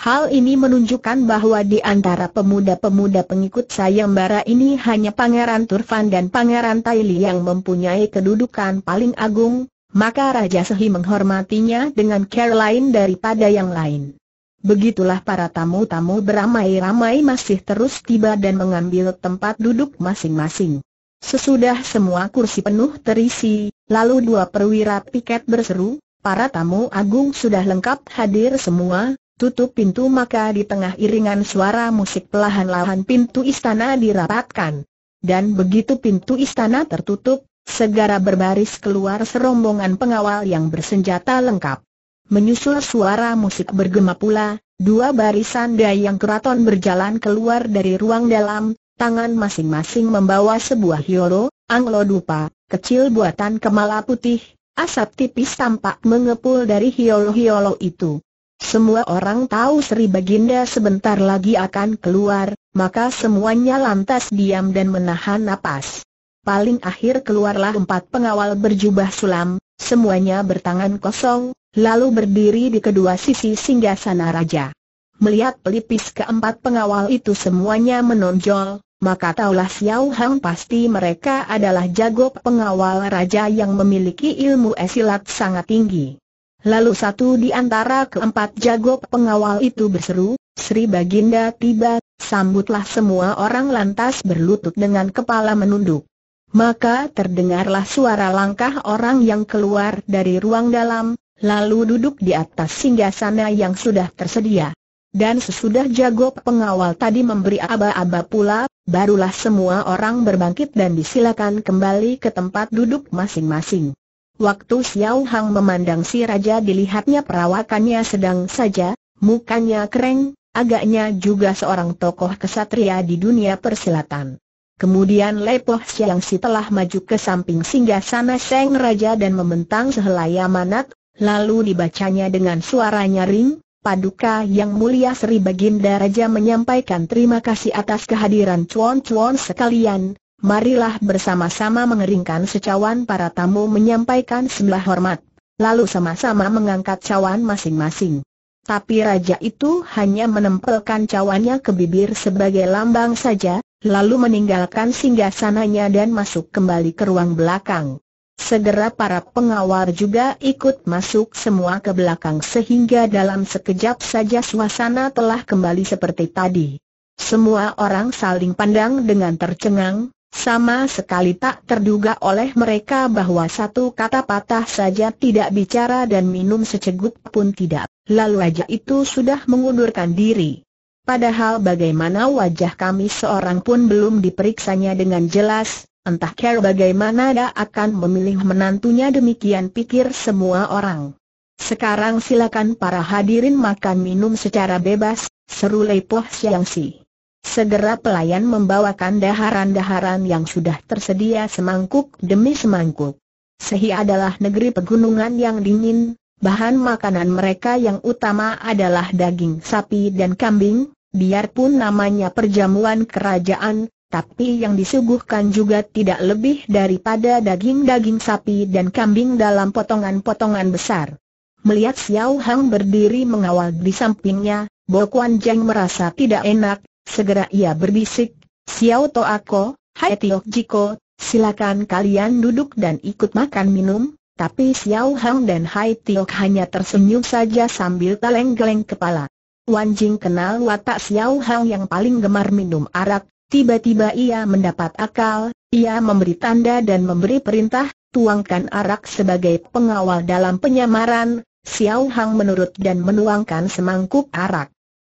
Hal ini menunjukkan bahwa di antara pemuda-pemuda pengikut sayembara ini hanya Pangeran Turfan dan Pangeran Taili yang mempunyai kedudukan paling agung, maka Raja Sehi menghormatinya dengan care lain daripada yang lain. Begitulah para tamu-tamu beramai-ramai masih terus tiba dan mengambil tempat duduk masing-masing. Sesudah semua kursi penuh terisi, lalu dua perwira piket berseru, para tamu agung sudah lengkap hadir semua, Tutup pintu maka di tengah iringan suara musik pelahan lahan pintu istana dirapatkan. Dan begitu pintu istana tertutup, segera berbaris keluar serombongan pengawal yang bersenjata lengkap. Menyusul suara musik bergema pula, dua barisan dayang keraton berjalan keluar dari ruang dalam, tangan masing-masing membawa sebuah hiolo, anglo dupa, kecil buatan kemala putih, Asap tipis tampak mengepul dari hiolo-hiolo itu. Semua orang tahu Sri Baginda sebentar lagi akan keluar, maka semuanya lantas diam dan menahan napas. Paling akhir keluarlah empat pengawal berjubah sulam, semuanya bertangan kosong, lalu berdiri di kedua sisi singgasana raja. Melihat pelipis keempat pengawal itu semuanya menonjol, maka taulah Xiao Hang pasti mereka adalah jago pengawal raja yang memiliki ilmu esilat sangat tinggi. Lalu satu di antara keempat jago pengawal itu berseru, Sri Baginda tiba, sambutlah semua orang lantas berlutut dengan kepala menunduk. Maka terdengarlah suara langkah orang yang keluar dari ruang dalam, lalu duduk di atas singgasana yang sudah tersedia. Dan sesudah jago pengawal tadi memberi aba-aba pula, barulah semua orang berbangkit dan disilakan kembali ke tempat duduk masing-masing. Waktu Xiao Hang memandang si raja dilihatnya perawakannya sedang saja, mukanya kering, agaknya juga seorang tokoh kesatria di dunia persilatan. Kemudian Po Siang Si telah maju ke samping singgah sana Seng Raja dan membentang sehelai amanat, lalu dibacanya dengan suara nyaring, Paduka Yang Mulia Sri Baginda Raja menyampaikan terima kasih atas kehadiran cuan-cuan sekalian, marilah bersama-sama mengeringkan secawan para tamu menyampaikan sebelah hormat. Lalu sama-sama mengangkat cawan masing-masing. Tapi raja itu hanya menempelkan cawannya ke bibir sebagai lambang saja, lalu meninggalkan singgasananya dan masuk kembali ke ruang belakang. Segera para pengawal juga ikut masuk semua ke belakang sehingga dalam sekejap saja suasana telah kembali seperti tadi. Semua orang saling pandang dengan tercengang, sama sekali tak terduga oleh mereka bahwa satu kata patah saja tidak bicara dan minum seceguk pun tidak. Lalu wajah itu sudah mengundurkan diri. Padahal bagaimana wajah kami seorang pun belum diperiksanya dengan jelas, entah care bagaimana dia akan memilih menantunya demikian pikir semua orang. Sekarang silakan para hadirin makan minum secara bebas, seru Lepoh Siang Si. Segera pelayan membawakan daharan-daharan yang sudah tersedia semangkuk demi semangkuk. Sehi adalah negeri pegunungan yang dingin, bahan makanan mereka yang utama adalah daging sapi dan kambing, biarpun namanya perjamuan kerajaan, tapi yang disuguhkan juga tidak lebih daripada daging-daging sapi dan kambing dalam potongan-potongan besar. Melihat Xiao Hang berdiri mengawal di sampingnya, Bo Kuan Jeng merasa tidak enak, Segera ia berbisik, Xiao To Ako, Hai Tiok Jiko, silakan kalian duduk dan ikut makan minum, tapi Xiao Hang dan Hai Tiok hanya tersenyum saja sambil geleng-geleng kepala. Wan Jing kenal watak Xiao Hang yang paling gemar minum arak, tiba-tiba ia mendapat akal, ia memberi tanda dan memberi perintah, tuangkan arak sebagai pengawal dalam penyamaran, Xiao Hang menurut dan menuangkan semangkuk arak.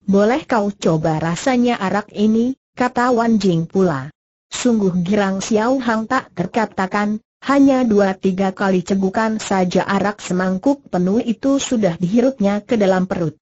Boleh kau coba rasanya arak ini, kata Wan Jing pula. Sungguh girang Xiao Hang tak terkatakan, hanya dua tiga kali cegukan saja arak semangkuk penuh itu sudah dihirupnya ke dalam perut.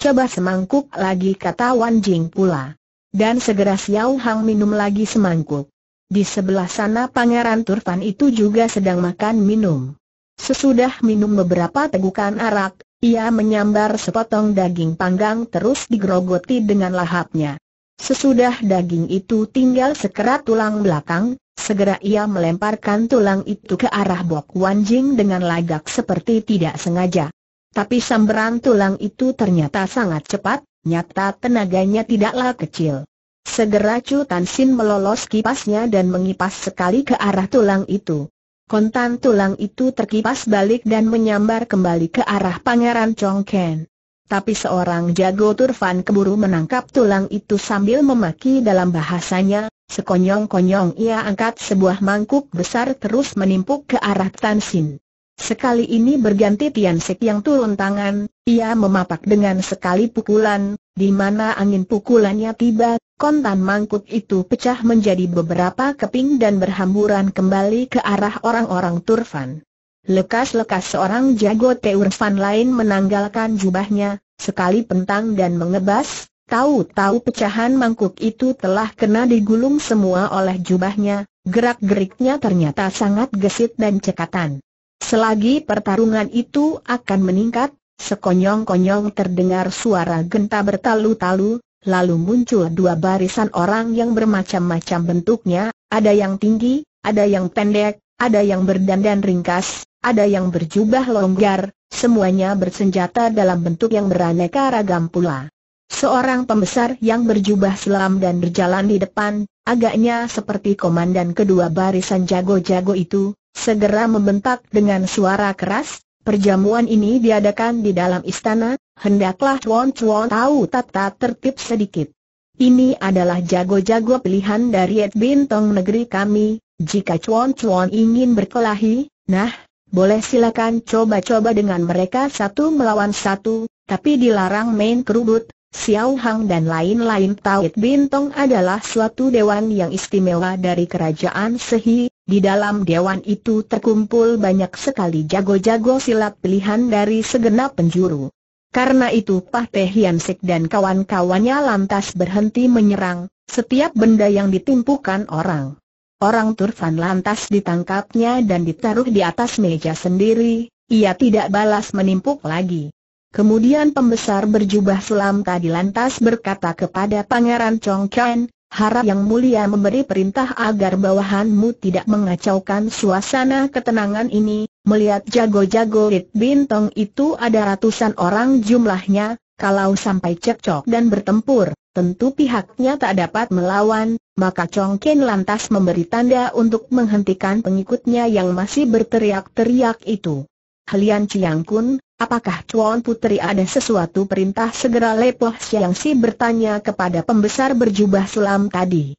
Coba semangkuk lagi kata Wan Jing pula. Dan segera Xiao Hang minum lagi semangkuk. Di sebelah sana Pangeran Turfan itu juga sedang makan minum. Sesudah minum beberapa tegukan arak, ia menyambar sepotong daging panggang terus digerogoti dengan lahapnya. Sesudah daging itu tinggal sekerat tulang belakang, segera ia melemparkan tulang itu ke arah Bok Wanjing dengan lagak seperti tidak sengaja. Tapi samberan tulang itu ternyata sangat cepat, nyata tenaganya tidaklah kecil. Segera Chu Tan Sin melolos kipasnya dan mengipas sekali ke arah tulang itu kontan tulang itu terkipas balik dan menyambar kembali ke arah Pangeran Chong Ken. Tapi seorang jago turfan keburu menangkap tulang itu sambil memaki dalam bahasanya, sekonyong-konyong ia angkat sebuah mangkuk besar terus menimpuk ke arah Tan Sin. Sekali ini berganti Tian Sek yang turun tangan, ia memapak dengan sekali pukulan, di mana angin pukulannya tiba, kontan mangkuk itu pecah menjadi beberapa keping dan berhamburan kembali ke arah orang-orang Turfan. Lekas-lekas seorang jago Turfan lain menanggalkan jubahnya, sekali pentang dan mengebas, tahu-tahu pecahan mangkuk itu telah kena digulung semua oleh jubahnya, gerak-geriknya ternyata sangat gesit dan cekatan. Selagi pertarungan itu akan meningkat, sekonyong-konyong terdengar suara genta bertalu-talu, lalu muncul dua barisan orang yang bermacam-macam bentuknya, ada yang tinggi, ada yang pendek, ada yang berdandan ringkas, ada yang berjubah longgar, semuanya bersenjata dalam bentuk yang beraneka ragam pula. Seorang pembesar yang berjubah selam dan berjalan di depan, agaknya seperti komandan kedua barisan jago-jago itu, segera membentak dengan suara keras, Perjamuan ini diadakan di dalam istana, hendaklah Chuan Chuan tahu tata tertib sedikit. Ini adalah jago-jago pilihan dari Ed Bintong negeri kami, jika Chuan Chuan ingin berkelahi, nah, boleh silakan coba-coba dengan mereka satu melawan satu, tapi dilarang main kerubut, Xiao Hang dan lain-lain Tawit Bintong adalah suatu dewan yang istimewa dari kerajaan Sehi, di dalam dewan itu terkumpul banyak sekali jago-jago silat pilihan dari segenap penjuru. Karena itu Pah Teh Hian dan kawan-kawannya lantas berhenti menyerang, setiap benda yang ditimpukan orang. Orang Turfan lantas ditangkapnya dan ditaruh di atas meja sendiri, ia tidak balas menimpuk lagi. Kemudian pembesar berjubah selam tadi lantas berkata kepada Pangeran Chong Ken, harap yang mulia memberi perintah agar bawahanmu tidak mengacaukan suasana ketenangan ini, melihat jago-jago Rit Bintong itu ada ratusan orang jumlahnya, kalau sampai cekcok dan bertempur, tentu pihaknya tak dapat melawan, maka Chong Ken lantas memberi tanda untuk menghentikan pengikutnya yang masih berteriak-teriak itu. Halian Chiang Kun, Apakah Tuan Putri ada sesuatu perintah segera Lepoh Siang Si bertanya kepada pembesar berjubah sulam tadi.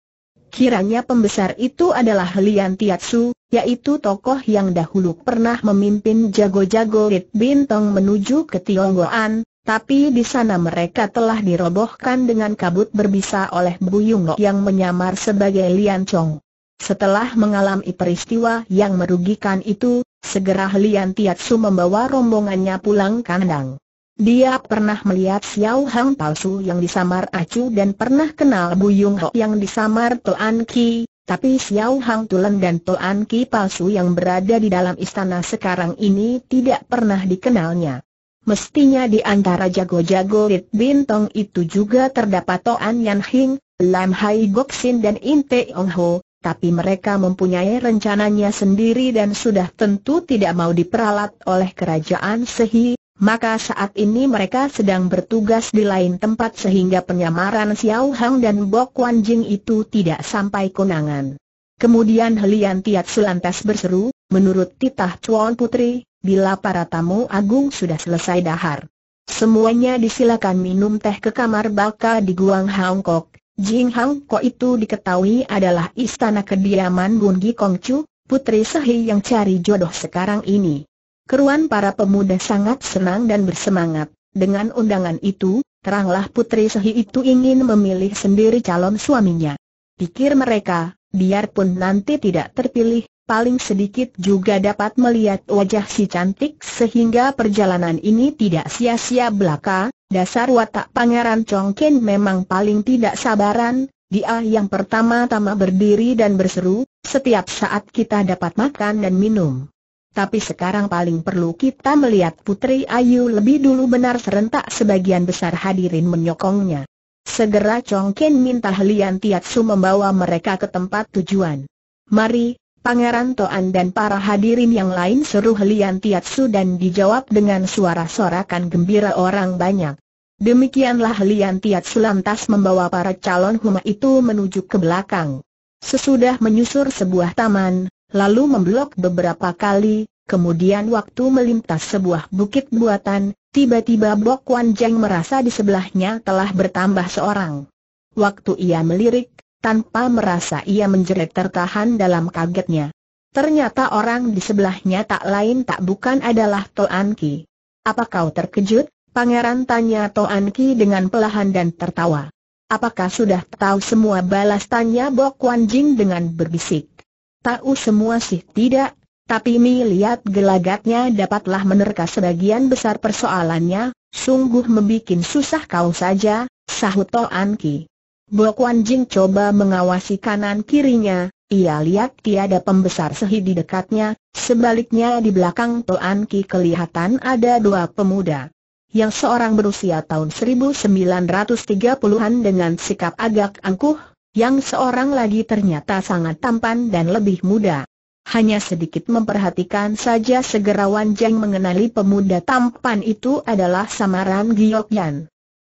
Kiranya pembesar itu adalah Lian Tiatsu, yaitu tokoh yang dahulu pernah memimpin jago-jago Rit Bintong menuju ke Tionggoan, tapi di sana mereka telah dirobohkan dengan kabut berbisa oleh Buyung yang menyamar sebagai Lian Chong. Setelah mengalami peristiwa yang merugikan itu, Segera Lian Tiatsu membawa rombongannya pulang kandang. Dia pernah melihat Xiao Hang palsu yang disamar Acu dan pernah kenal Bu Yung Ho yang disamar Toan Ki, tapi Xiao Hang Tulen dan Toan Ki palsu yang berada di dalam istana sekarang ini tidak pernah dikenalnya. Mestinya di antara jago-jago Rit Bintong itu juga terdapat Toan Yan Hing, Lam Hai Gok Sin dan Inte Te Ong Ho, tapi mereka mempunyai rencananya sendiri dan sudah tentu tidak mau diperalat oleh kerajaan Sehi, maka saat ini mereka sedang bertugas di lain tempat sehingga penyamaran Xiao Hang dan Bok Wan Jing itu tidak sampai konangan. Kemudian Helian Tiat Sulantas berseru, menurut titah Chuan Putri, bila para tamu agung sudah selesai dahar. Semuanya disilakan minum teh ke kamar baka di Guang Hong Kok, Jing Hang Ko itu diketahui adalah istana kediaman Bun Gi Kong Chu, putri Sehi yang cari jodoh sekarang ini. Keruan para pemuda sangat senang dan bersemangat. Dengan undangan itu, teranglah putri Sehi itu ingin memilih sendiri calon suaminya. Pikir mereka, biarpun nanti tidak terpilih, paling sedikit juga dapat melihat wajah si cantik sehingga perjalanan ini tidak sia-sia belaka, dasar watak pangeran Chongkin memang paling tidak sabaran, dia yang pertama-tama berdiri dan berseru, setiap saat kita dapat makan dan minum. Tapi sekarang paling perlu kita melihat Putri Ayu lebih dulu benar serentak sebagian besar hadirin menyokongnya. Segera Chongkin minta Lian Tiatsu membawa mereka ke tempat tujuan. Mari, Pangeran Toan dan para hadirin yang lain seru Helian Tiatsu dan dijawab dengan suara sorakan gembira orang banyak. Demikianlah Helian Tiatsu lantas membawa para calon huma itu menuju ke belakang. Sesudah menyusur sebuah taman, lalu memblok beberapa kali, kemudian waktu melintas sebuah bukit buatan, tiba-tiba Bok Wan Jeng merasa di sebelahnya telah bertambah seorang. Waktu ia melirik, tanpa merasa ia menjerit tertahan dalam kagetnya. Ternyata orang di sebelahnya tak lain tak bukan adalah Toan Ki. Apa kau terkejut? Pangeran tanya Toan Ki dengan pelahan dan tertawa. Apakah sudah tahu semua balas tanya Bok Wan Jing dengan berbisik? Tahu semua sih tidak, tapi Mi lihat gelagatnya dapatlah menerka sebagian besar persoalannya, sungguh membuat susah kau saja, sahut Toan Ki. Bo Kuan Jing coba mengawasi kanan kirinya, ia lihat tiada pembesar sehi di dekatnya, sebaliknya di belakang Toan Ki kelihatan ada dua pemuda. Yang seorang berusia tahun 1930-an dengan sikap agak angkuh, yang seorang lagi ternyata sangat tampan dan lebih muda. Hanya sedikit memperhatikan saja segera Wan Jeng mengenali pemuda tampan itu adalah samaran Giok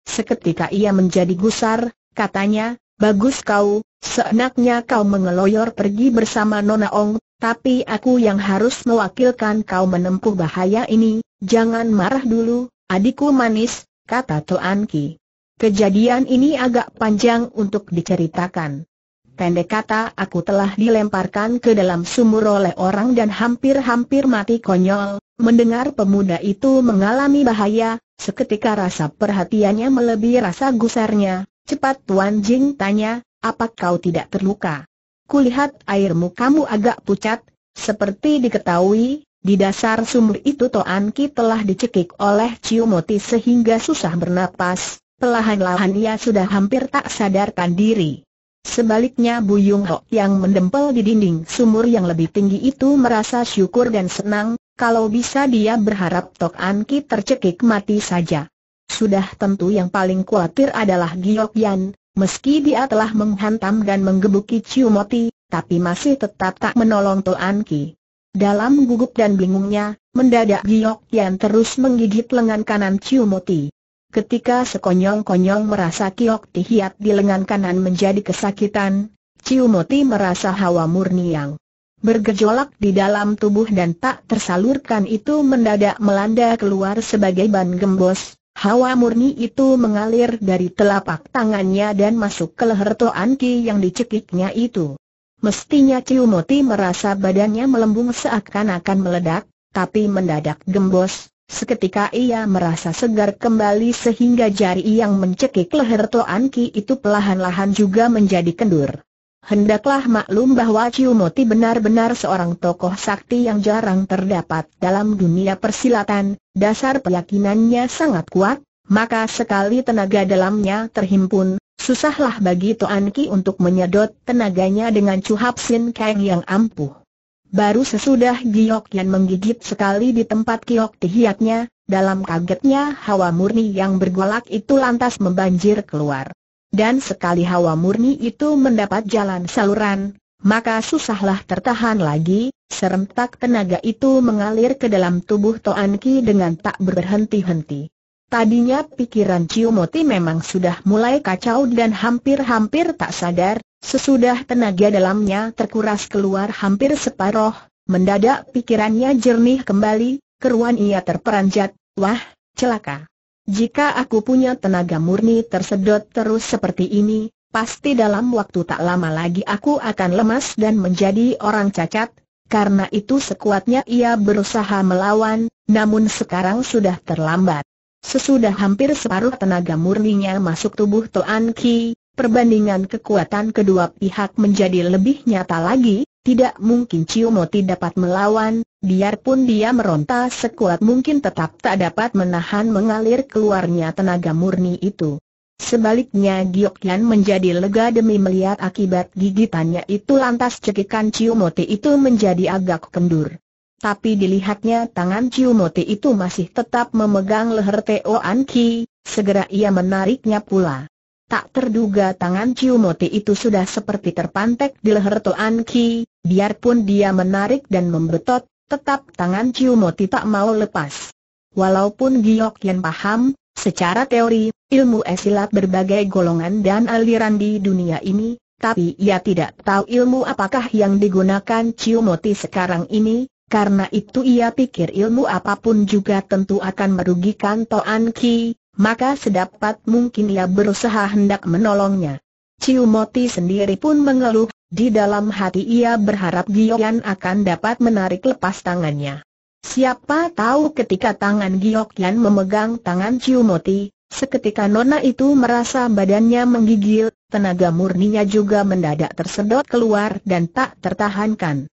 Seketika ia menjadi gusar, katanya, bagus kau, seenaknya kau mengeloyor pergi bersama Nona Ong, tapi aku yang harus mewakilkan kau menempuh bahaya ini, jangan marah dulu, adikku manis, kata Tuan Ki. Kejadian ini agak panjang untuk diceritakan. Pendek kata aku telah dilemparkan ke dalam sumur oleh orang dan hampir-hampir mati konyol, mendengar pemuda itu mengalami bahaya, seketika rasa perhatiannya melebihi rasa gusarnya, Cepat Tuan Jing tanya, apa kau tidak terluka? Kulihat airmu kamu agak pucat, seperti diketahui, di dasar sumur itu Toan Ki telah dicekik oleh Ciumoti sehingga susah bernapas, pelahan-lahan ia sudah hampir tak sadarkan diri. Sebaliknya Bu Yung Ho yang mendempel di dinding sumur yang lebih tinggi itu merasa syukur dan senang, kalau bisa dia berharap Tok An tercekik mati saja. Sudah tentu yang paling khawatir adalah Giok Yan, meski dia telah menghantam dan menggebuki Chiu Moti, tapi masih tetap tak menolong Toan Ki. Dalam gugup dan bingungnya, mendadak Giok Yan terus menggigit lengan kanan Chiu Moti. Ketika sekonyong-konyong merasa Kiok Tihiat di lengan kanan menjadi kesakitan, Chiu Moti merasa hawa murni yang bergejolak di dalam tubuh dan tak tersalurkan itu mendadak melanda keluar sebagai ban gembos, Hawa murni itu mengalir dari telapak tangannya dan masuk ke leher Toan Ki yang dicekiknya itu. Mestinya Ciumoti merasa badannya melembung seakan-akan meledak, tapi mendadak gembos, seketika ia merasa segar kembali sehingga jari yang mencekik leher Toan Ki itu pelahan lahan juga menjadi kendur. Hendaklah maklum bahwa Ciu Moti benar-benar seorang tokoh sakti yang jarang terdapat dalam dunia persilatan, dasar keyakinannya sangat kuat, maka sekali tenaga dalamnya terhimpun, susahlah bagi Toan Ki untuk menyedot tenaganya dengan cuhap Sin Kang yang ampuh. Baru sesudah Giok Yan menggigit sekali di tempat Kiok Tihiatnya, dalam kagetnya hawa murni yang bergolak itu lantas membanjir keluar. Dan sekali hawa murni itu mendapat jalan saluran, maka susahlah tertahan lagi, serentak tenaga itu mengalir ke dalam tubuh Toan Ki dengan tak berhenti-henti. Tadinya pikiran Ciu memang sudah mulai kacau dan hampir-hampir tak sadar, sesudah tenaga dalamnya terkuras keluar hampir separoh, mendadak pikirannya jernih kembali, keruan ia terperanjat, wah, celaka. Jika aku punya tenaga murni tersedot terus seperti ini, pasti dalam waktu tak lama lagi aku akan lemas dan menjadi orang cacat, karena itu sekuatnya ia berusaha melawan, namun sekarang sudah terlambat. Sesudah hampir separuh tenaga murninya masuk tubuh Toan Ki, perbandingan kekuatan kedua pihak menjadi lebih nyata lagi, tidak mungkin Ciumoti dapat melawan, Biarpun dia meronta sekuat mungkin tetap tak dapat menahan mengalir keluarnya tenaga murni itu. Sebaliknya Yan menjadi lega demi melihat akibat gigitannya itu lantas cekikan Ciumote itu menjadi agak kendur. Tapi dilihatnya tangan Ciumote itu masih tetap memegang leher Teo An Ki, segera ia menariknya pula. Tak terduga tangan Ciumote itu sudah seperti terpantek di leher teo Ki, biarpun dia menarik dan membetot, tetap tangan Ciu Moti tak mau lepas. Walaupun Giok Yan paham, secara teori, ilmu esilat berbagai golongan dan aliran di dunia ini, tapi ia tidak tahu ilmu apakah yang digunakan Ciu Moti sekarang ini, karena itu ia pikir ilmu apapun juga tentu akan merugikan Toan Ki, maka sedapat mungkin ia berusaha hendak menolongnya. Ciumoti sendiri pun mengeluh, di dalam hati ia berharap Giyokian akan dapat menarik lepas tangannya. Siapa tahu ketika tangan Giyokian memegang tangan Ciumoti, seketika nona itu merasa badannya menggigil, tenaga murninya juga mendadak tersedot keluar dan tak tertahankan.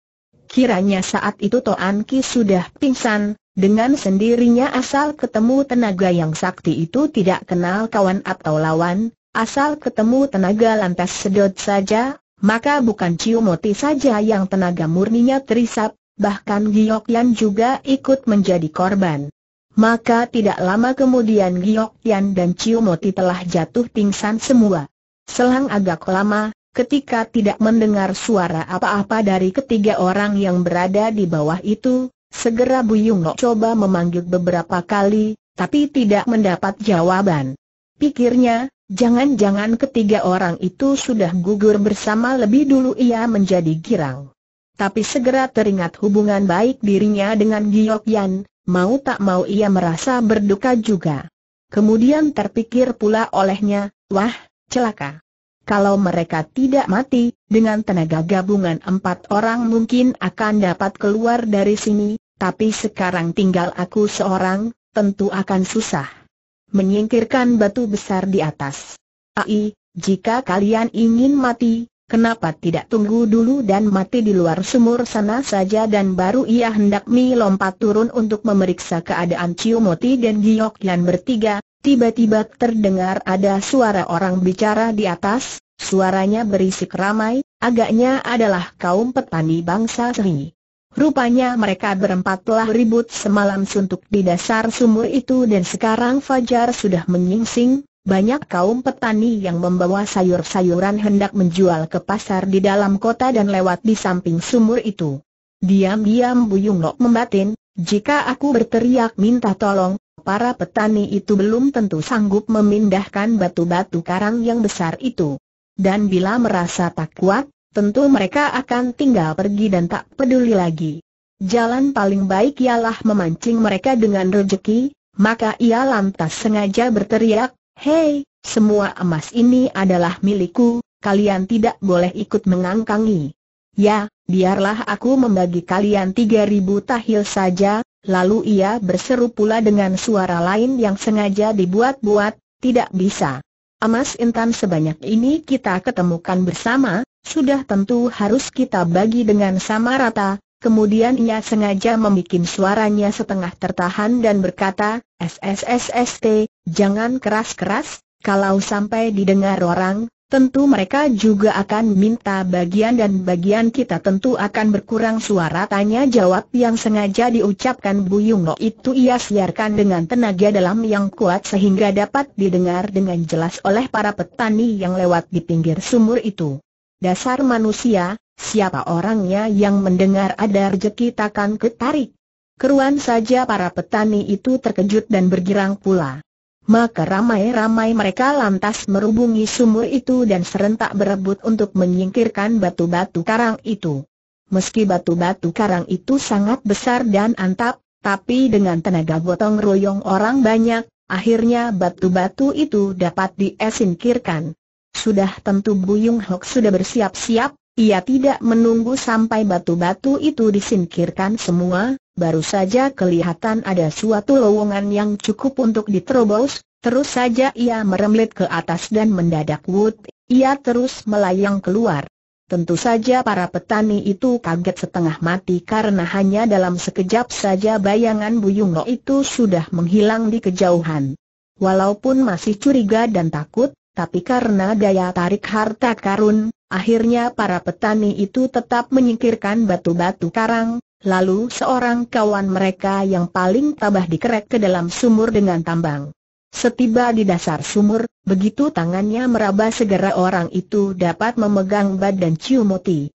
Kiranya saat itu Toan Ki sudah pingsan, dengan sendirinya asal ketemu tenaga yang sakti itu tidak kenal kawan atau lawan, asal ketemu tenaga lantas sedot saja, maka bukan Ciumoti saja yang tenaga murninya terisap, bahkan Giok Yan juga ikut menjadi korban. Maka tidak lama kemudian Giok Yan dan Ciumoti telah jatuh pingsan semua. Selang agak lama, ketika tidak mendengar suara apa-apa dari ketiga orang yang berada di bawah itu, segera Buyung coba memanggil beberapa kali, tapi tidak mendapat jawaban. Pikirnya, Jangan-jangan ketiga orang itu sudah gugur bersama lebih dulu ia menjadi girang. Tapi segera teringat hubungan baik dirinya dengan Giok Yan, mau tak mau ia merasa berduka juga. Kemudian terpikir pula olehnya, wah, celaka. Kalau mereka tidak mati, dengan tenaga gabungan empat orang mungkin akan dapat keluar dari sini, tapi sekarang tinggal aku seorang, tentu akan susah menyingkirkan batu besar di atas. Ai, jika kalian ingin mati, kenapa tidak tunggu dulu dan mati di luar sumur sana saja dan baru ia hendak melompat turun untuk memeriksa keadaan Ciumoti dan Giok Yan bertiga, tiba-tiba terdengar ada suara orang bicara di atas, suaranya berisik ramai, agaknya adalah kaum petani bangsa Sri. Rupanya mereka berempat telah ribut semalam suntuk di dasar sumur itu dan sekarang Fajar sudah menyingsing, banyak kaum petani yang membawa sayur-sayuran hendak menjual ke pasar di dalam kota dan lewat di samping sumur itu. Diam-diam Buyunglok Lok membatin, jika aku berteriak minta tolong, para petani itu belum tentu sanggup memindahkan batu-batu karang yang besar itu. Dan bila merasa tak kuat, tentu mereka akan tinggal pergi dan tak peduli lagi. Jalan paling baik ialah memancing mereka dengan rejeki, maka ia lantas sengaja berteriak, Hei, semua emas ini adalah milikku, kalian tidak boleh ikut mengangkangi. Ya, biarlah aku membagi kalian 3000 tahil saja, lalu ia berseru pula dengan suara lain yang sengaja dibuat-buat, tidak bisa. Emas intan sebanyak ini kita ketemukan bersama, sudah tentu harus kita bagi dengan sama rata, kemudian ia sengaja membuat suaranya setengah tertahan dan berkata, SSSST, jangan keras-keras, kalau sampai didengar orang, tentu mereka juga akan minta bagian dan bagian kita tentu akan berkurang suara tanya jawab yang sengaja diucapkan Bu Yungno itu ia siarkan dengan tenaga dalam yang kuat sehingga dapat didengar dengan jelas oleh para petani yang lewat di pinggir sumur itu. Dasar manusia, siapa orangnya yang mendengar ada rezeki takkan ketarik? Keruan saja para petani itu terkejut dan bergirang pula. Maka ramai-ramai mereka lantas merubungi sumur itu dan serentak berebut untuk menyingkirkan batu-batu karang itu. Meski batu-batu karang itu sangat besar dan antap, tapi dengan tenaga gotong royong orang banyak, akhirnya batu-batu itu dapat diesingkirkan. Sudah tentu Buyung Hok sudah bersiap-siap, ia tidak menunggu sampai batu-batu itu disingkirkan semua, baru saja kelihatan ada suatu lowongan yang cukup untuk diterobos, terus saja ia meremlet ke atas dan mendadak wut, ia terus melayang keluar. Tentu saja para petani itu kaget setengah mati karena hanya dalam sekejap saja bayangan Buyung Hok itu sudah menghilang di kejauhan. Walaupun masih curiga dan takut, tapi karena daya tarik harta karun, akhirnya para petani itu tetap menyingkirkan batu-batu karang, lalu seorang kawan mereka yang paling tabah dikerek ke dalam sumur dengan tambang. Setiba di dasar sumur, begitu tangannya meraba segera orang itu dapat memegang badan Ciumoti.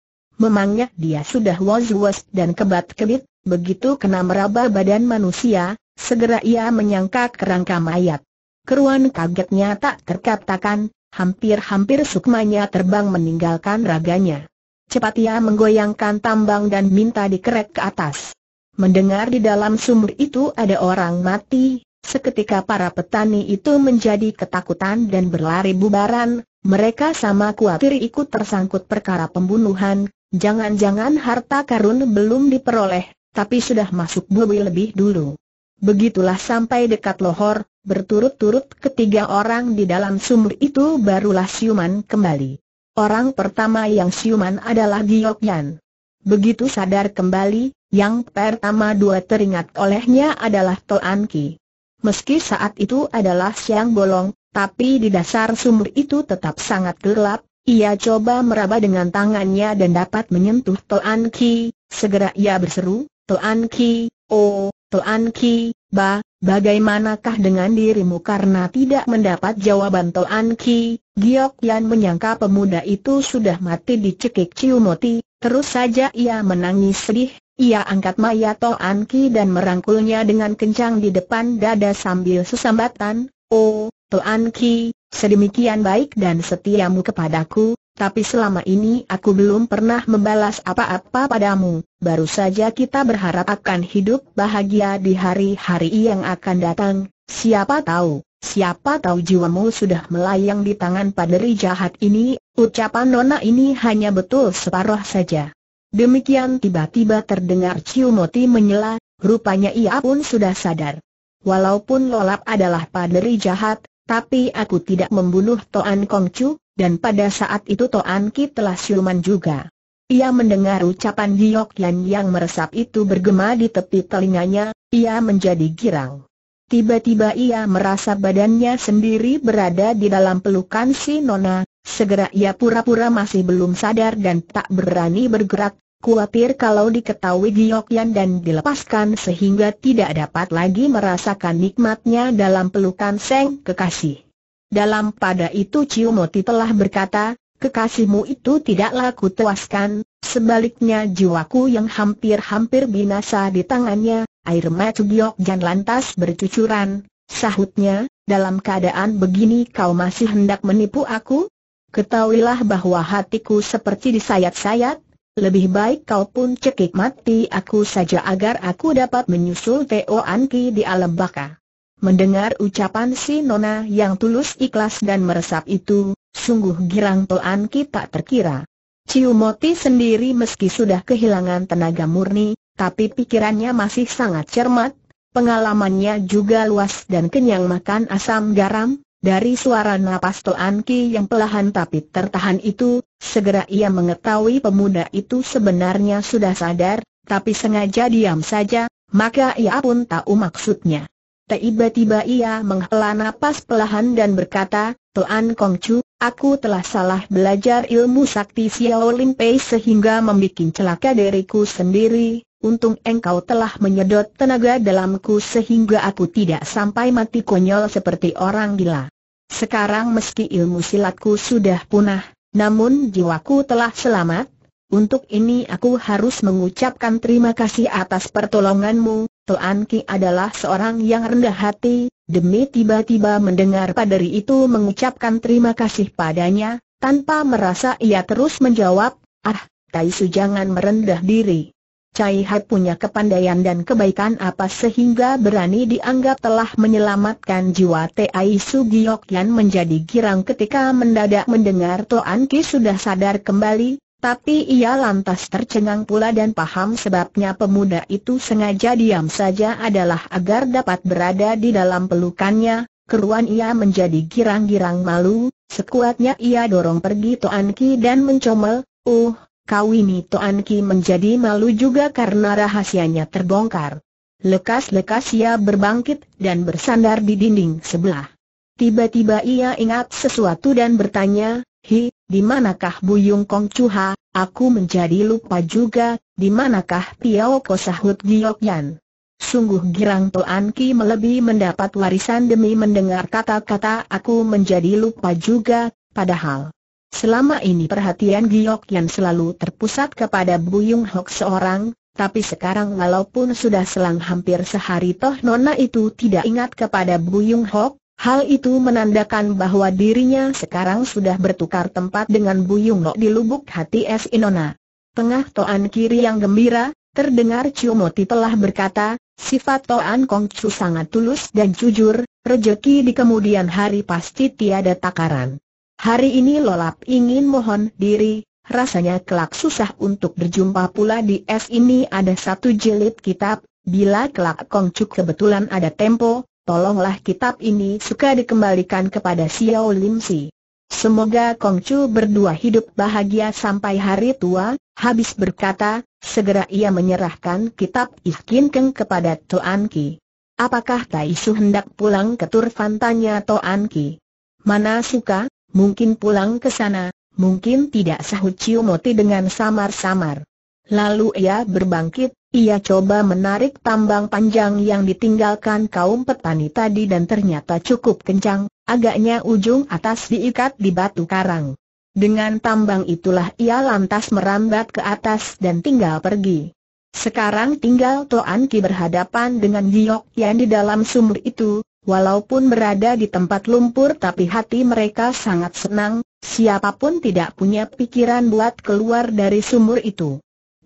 Memangnya dia sudah was-was dan kebat-kebit, begitu kena meraba badan manusia, segera ia menyangka kerangka mayat keruan kagetnya tak terkatakan, hampir-hampir sukmanya terbang meninggalkan raganya. Cepat ia menggoyangkan tambang dan minta dikerek ke atas. Mendengar di dalam sumur itu ada orang mati, seketika para petani itu menjadi ketakutan dan berlari bubaran, mereka sama khawatir ikut tersangkut perkara pembunuhan, jangan-jangan harta karun belum diperoleh, tapi sudah masuk bui lebih dulu. Begitulah sampai dekat Lohor, Berturut-turut ketiga orang di dalam sumur itu barulah siuman kembali. Orang pertama yang siuman adalah Giok Yan. Begitu sadar kembali, yang pertama dua teringat olehnya adalah Toan Ki. Meski saat itu adalah siang bolong, tapi di dasar sumur itu tetap sangat gelap, ia coba meraba dengan tangannya dan dapat menyentuh Toan Ki, segera ia berseru, Toan Ki, oh, Toan Ki, ba, Bagaimanakah dengan dirimu karena tidak mendapat jawaban Toan Ki, Giok Yan menyangka pemuda itu sudah mati dicekik Ciu Moti, terus saja ia menangis sedih, ia angkat Maya Toan Ki dan merangkulnya dengan kencang di depan dada sambil sesambatan, Oh, Toan Ki, sedemikian baik dan setiamu kepadaku, tapi selama ini aku belum pernah membalas apa-apa padamu, baru saja kita berharap akan hidup bahagia di hari-hari yang akan datang, siapa tahu, siapa tahu jiwamu sudah melayang di tangan paderi jahat ini, ucapan nona ini hanya betul separuh saja. Demikian tiba-tiba terdengar Ciumoti menyela, rupanya ia pun sudah sadar. Walaupun Lolap adalah paderi jahat, tapi aku tidak membunuh Toan Kongcu, dan pada saat itu Toan Ki telah siuman juga. Ia mendengar ucapan Giok Yan yang meresap itu bergema di tepi telinganya, ia menjadi girang. Tiba-tiba ia merasa badannya sendiri berada di dalam pelukan si Nona, segera ia pura-pura masih belum sadar dan tak berani bergerak, khawatir kalau diketahui Giok Yan dan dilepaskan sehingga tidak dapat lagi merasakan nikmatnya dalam pelukan Seng Kekasih. Dalam pada itu Ciumoti telah berkata, kekasihmu itu tidaklah kutuaskan, sebaliknya jiwaku yang hampir-hampir binasa di tangannya, air mata giok jangan lantas bercucuran, sahutnya, dalam keadaan begini kau masih hendak menipu aku? Ketahuilah bahwa hatiku seperti disayat-sayat, lebih baik kau pun cekik mati aku saja agar aku dapat menyusul Teo Anki di alam baka. Mendengar ucapan si Nona yang tulus ikhlas dan meresap itu, sungguh girang Toan Ki tak terkira. Ciumoti sendiri meski sudah kehilangan tenaga murni, tapi pikirannya masih sangat cermat, pengalamannya juga luas dan kenyang makan asam garam, dari suara napas Toan Ki yang pelahan tapi tertahan itu, segera ia mengetahui pemuda itu sebenarnya sudah sadar, tapi sengaja diam saja, maka ia pun tahu maksudnya. Tiba-tiba ia menghela napas pelahan dan berkata, Tuan Kong Chu, aku telah salah belajar ilmu sakti Xiao Lim Pei sehingga membuat celaka diriku sendiri. Untung engkau telah menyedot tenaga dalamku sehingga aku tidak sampai mati konyol seperti orang gila. Sekarang meski ilmu silatku sudah punah, namun jiwaku telah selamat. Untuk ini aku harus mengucapkan terima kasih atas pertolonganmu, Tuan Ki adalah seorang yang rendah hati, demi tiba-tiba mendengar padari itu mengucapkan terima kasih padanya, tanpa merasa ia terus menjawab, ah, Tai Su jangan merendah diri. Cai Hai punya kepandaian dan kebaikan apa sehingga berani dianggap telah menyelamatkan jiwa Tai Su Giok Yan menjadi girang ketika mendadak mendengar Tuan Ki sudah sadar kembali, tapi ia lantas tercengang pula dan paham sebabnya pemuda itu sengaja diam saja adalah agar dapat berada di dalam pelukannya, keruan ia menjadi girang-girang malu, sekuatnya ia dorong pergi Toan Ki dan mencomel, Uh, kau ini Toan Ki menjadi malu juga karena rahasianya terbongkar. Lekas-lekas ia berbangkit dan bersandar di dinding sebelah. Tiba-tiba ia ingat sesuatu dan bertanya, Hi, di manakah Buyung Kong Chuha, aku menjadi lupa juga, di manakah Piao Ko sahut Giok Yan. Sungguh girang Toan Ki melebih mendapat warisan demi mendengar kata-kata aku menjadi lupa juga, padahal selama ini perhatian Giok Yan selalu terpusat kepada Buyung Hok seorang, tapi sekarang walaupun sudah selang hampir sehari toh Nona itu tidak ingat kepada Buyung Hok, Hal itu menandakan bahwa dirinya sekarang sudah bertukar tempat dengan Buyung Lok di lubuk hati Es Inona. Tengah Toan Kiri yang gembira, terdengar Ciumoti telah berkata, sifat Toan Kongcu sangat tulus dan jujur, rejeki di kemudian hari pasti tiada takaran. Hari ini Lolap ingin mohon diri, rasanya kelak susah untuk berjumpa pula di Es ini ada satu jilid kitab, bila kelak Kongcu kebetulan ada tempo, tolonglah kitab ini suka dikembalikan kepada Xiao Lim Si. Semoga Chu berdua hidup bahagia sampai hari tua, habis berkata, segera ia menyerahkan kitab Ihkin Keng kepada Toan Ki. Apakah Tai Su hendak pulang ke Turfan tanya Toan Ki. Mana suka, mungkin pulang ke sana, mungkin tidak sahut Ciumoti dengan samar-samar. Lalu ia berbangkit, ia coba menarik tambang panjang yang ditinggalkan kaum petani tadi dan ternyata cukup kencang, agaknya ujung atas diikat di batu karang. Dengan tambang itulah ia lantas merambat ke atas dan tinggal pergi. Sekarang tinggal Toan Ki berhadapan dengan Giok yang di dalam sumur itu, walaupun berada di tempat lumpur tapi hati mereka sangat senang, siapapun tidak punya pikiran buat keluar dari sumur itu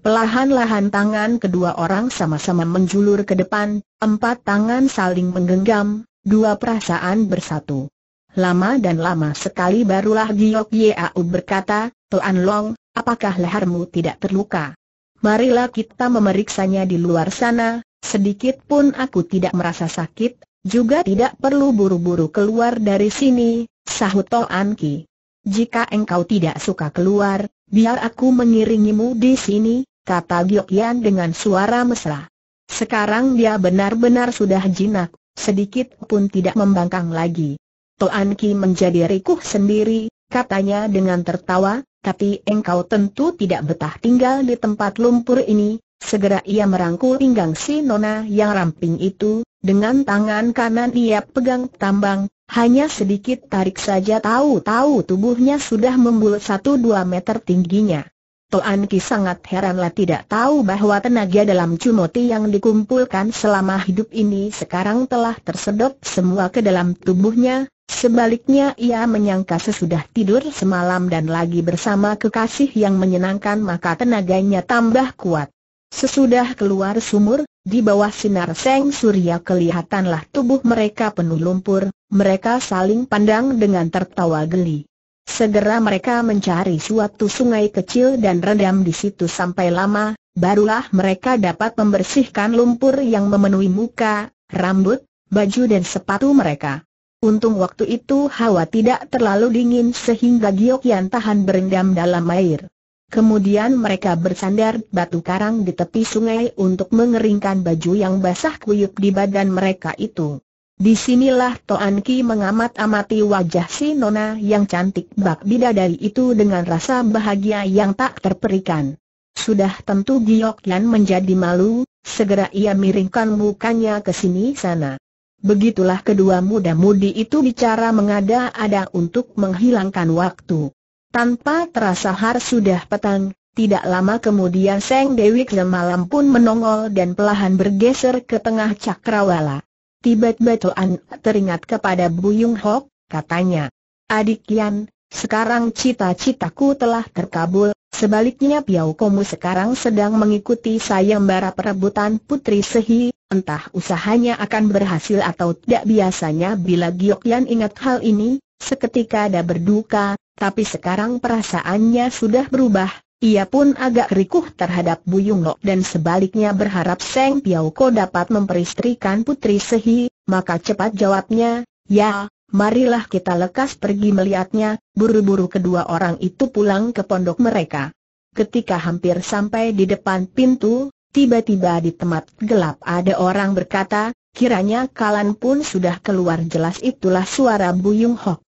pelahan lahan tangan kedua orang sama-sama menjulur ke depan, empat tangan saling menggenggam, dua perasaan bersatu. Lama dan lama sekali barulah Giok Yeau berkata, Tuan Long, apakah lehermu tidak terluka? Marilah kita memeriksanya di luar sana, sedikit pun aku tidak merasa sakit, juga tidak perlu buru-buru keluar dari sini, sahut Toan Ki. Jika engkau tidak suka keluar, biar aku mengiringimu di sini, kata Yan dengan suara mesra. Sekarang dia benar-benar sudah jinak, sedikit pun tidak membangkang lagi. Toan Ki menjadi rikuh sendiri, katanya dengan tertawa, tapi engkau tentu tidak betah tinggal di tempat lumpur ini. Segera ia merangkul pinggang si nona yang ramping itu, dengan tangan kanan ia pegang tambang, hanya sedikit tarik saja tahu-tahu tubuhnya sudah membulat satu dua meter tingginya. Toan Ki sangat heranlah tidak tahu bahwa tenaga dalam Cumoti yang dikumpulkan selama hidup ini sekarang telah tersedot semua ke dalam tubuhnya, sebaliknya ia menyangka sesudah tidur semalam dan lagi bersama kekasih yang menyenangkan maka tenaganya tambah kuat. Sesudah keluar sumur, di bawah sinar seng surya kelihatanlah tubuh mereka penuh lumpur, mereka saling pandang dengan tertawa geli. Segera mereka mencari suatu sungai kecil dan rendam di situ sampai lama, barulah mereka dapat membersihkan lumpur yang memenuhi muka, rambut, baju dan sepatu mereka. Untung waktu itu hawa tidak terlalu dingin sehingga Giok yang tahan berendam dalam air. Kemudian mereka bersandar batu karang di tepi sungai untuk mengeringkan baju yang basah kuyup di badan mereka itu. Disinilah Toan Ki mengamat-amati wajah si Nona yang cantik bak bidadari itu dengan rasa bahagia yang tak terperikan. Sudah tentu Giok Yan menjadi malu, segera ia miringkan mukanya ke sini sana. Begitulah kedua muda-mudi itu bicara mengada-ada untuk menghilangkan waktu. Tanpa terasa har sudah petang, tidak lama kemudian Seng Dewi malam pun menongol dan pelahan bergeser ke tengah cakrawala. Tiba-tiba Toan teringat kepada Buyung Hok, katanya. Adik Yan, sekarang cita-citaku telah terkabul, sebaliknya Piau Komu sekarang sedang mengikuti sayembara perebutan Putri Sehi, entah usahanya akan berhasil atau tidak biasanya bila Giok Yan ingat hal ini, seketika ada berduka, tapi sekarang perasaannya sudah berubah, ia pun agak rikuh terhadap Bu Yung dan sebaliknya berharap Seng Piau Ko dapat memperistrikan Putri Sehi, maka cepat jawabnya, ya, marilah kita lekas pergi melihatnya, buru-buru kedua orang itu pulang ke pondok mereka. Ketika hampir sampai di depan pintu, tiba-tiba di tempat gelap ada orang berkata, kiranya Kalan pun sudah keluar jelas itulah suara Bu Yung Hok.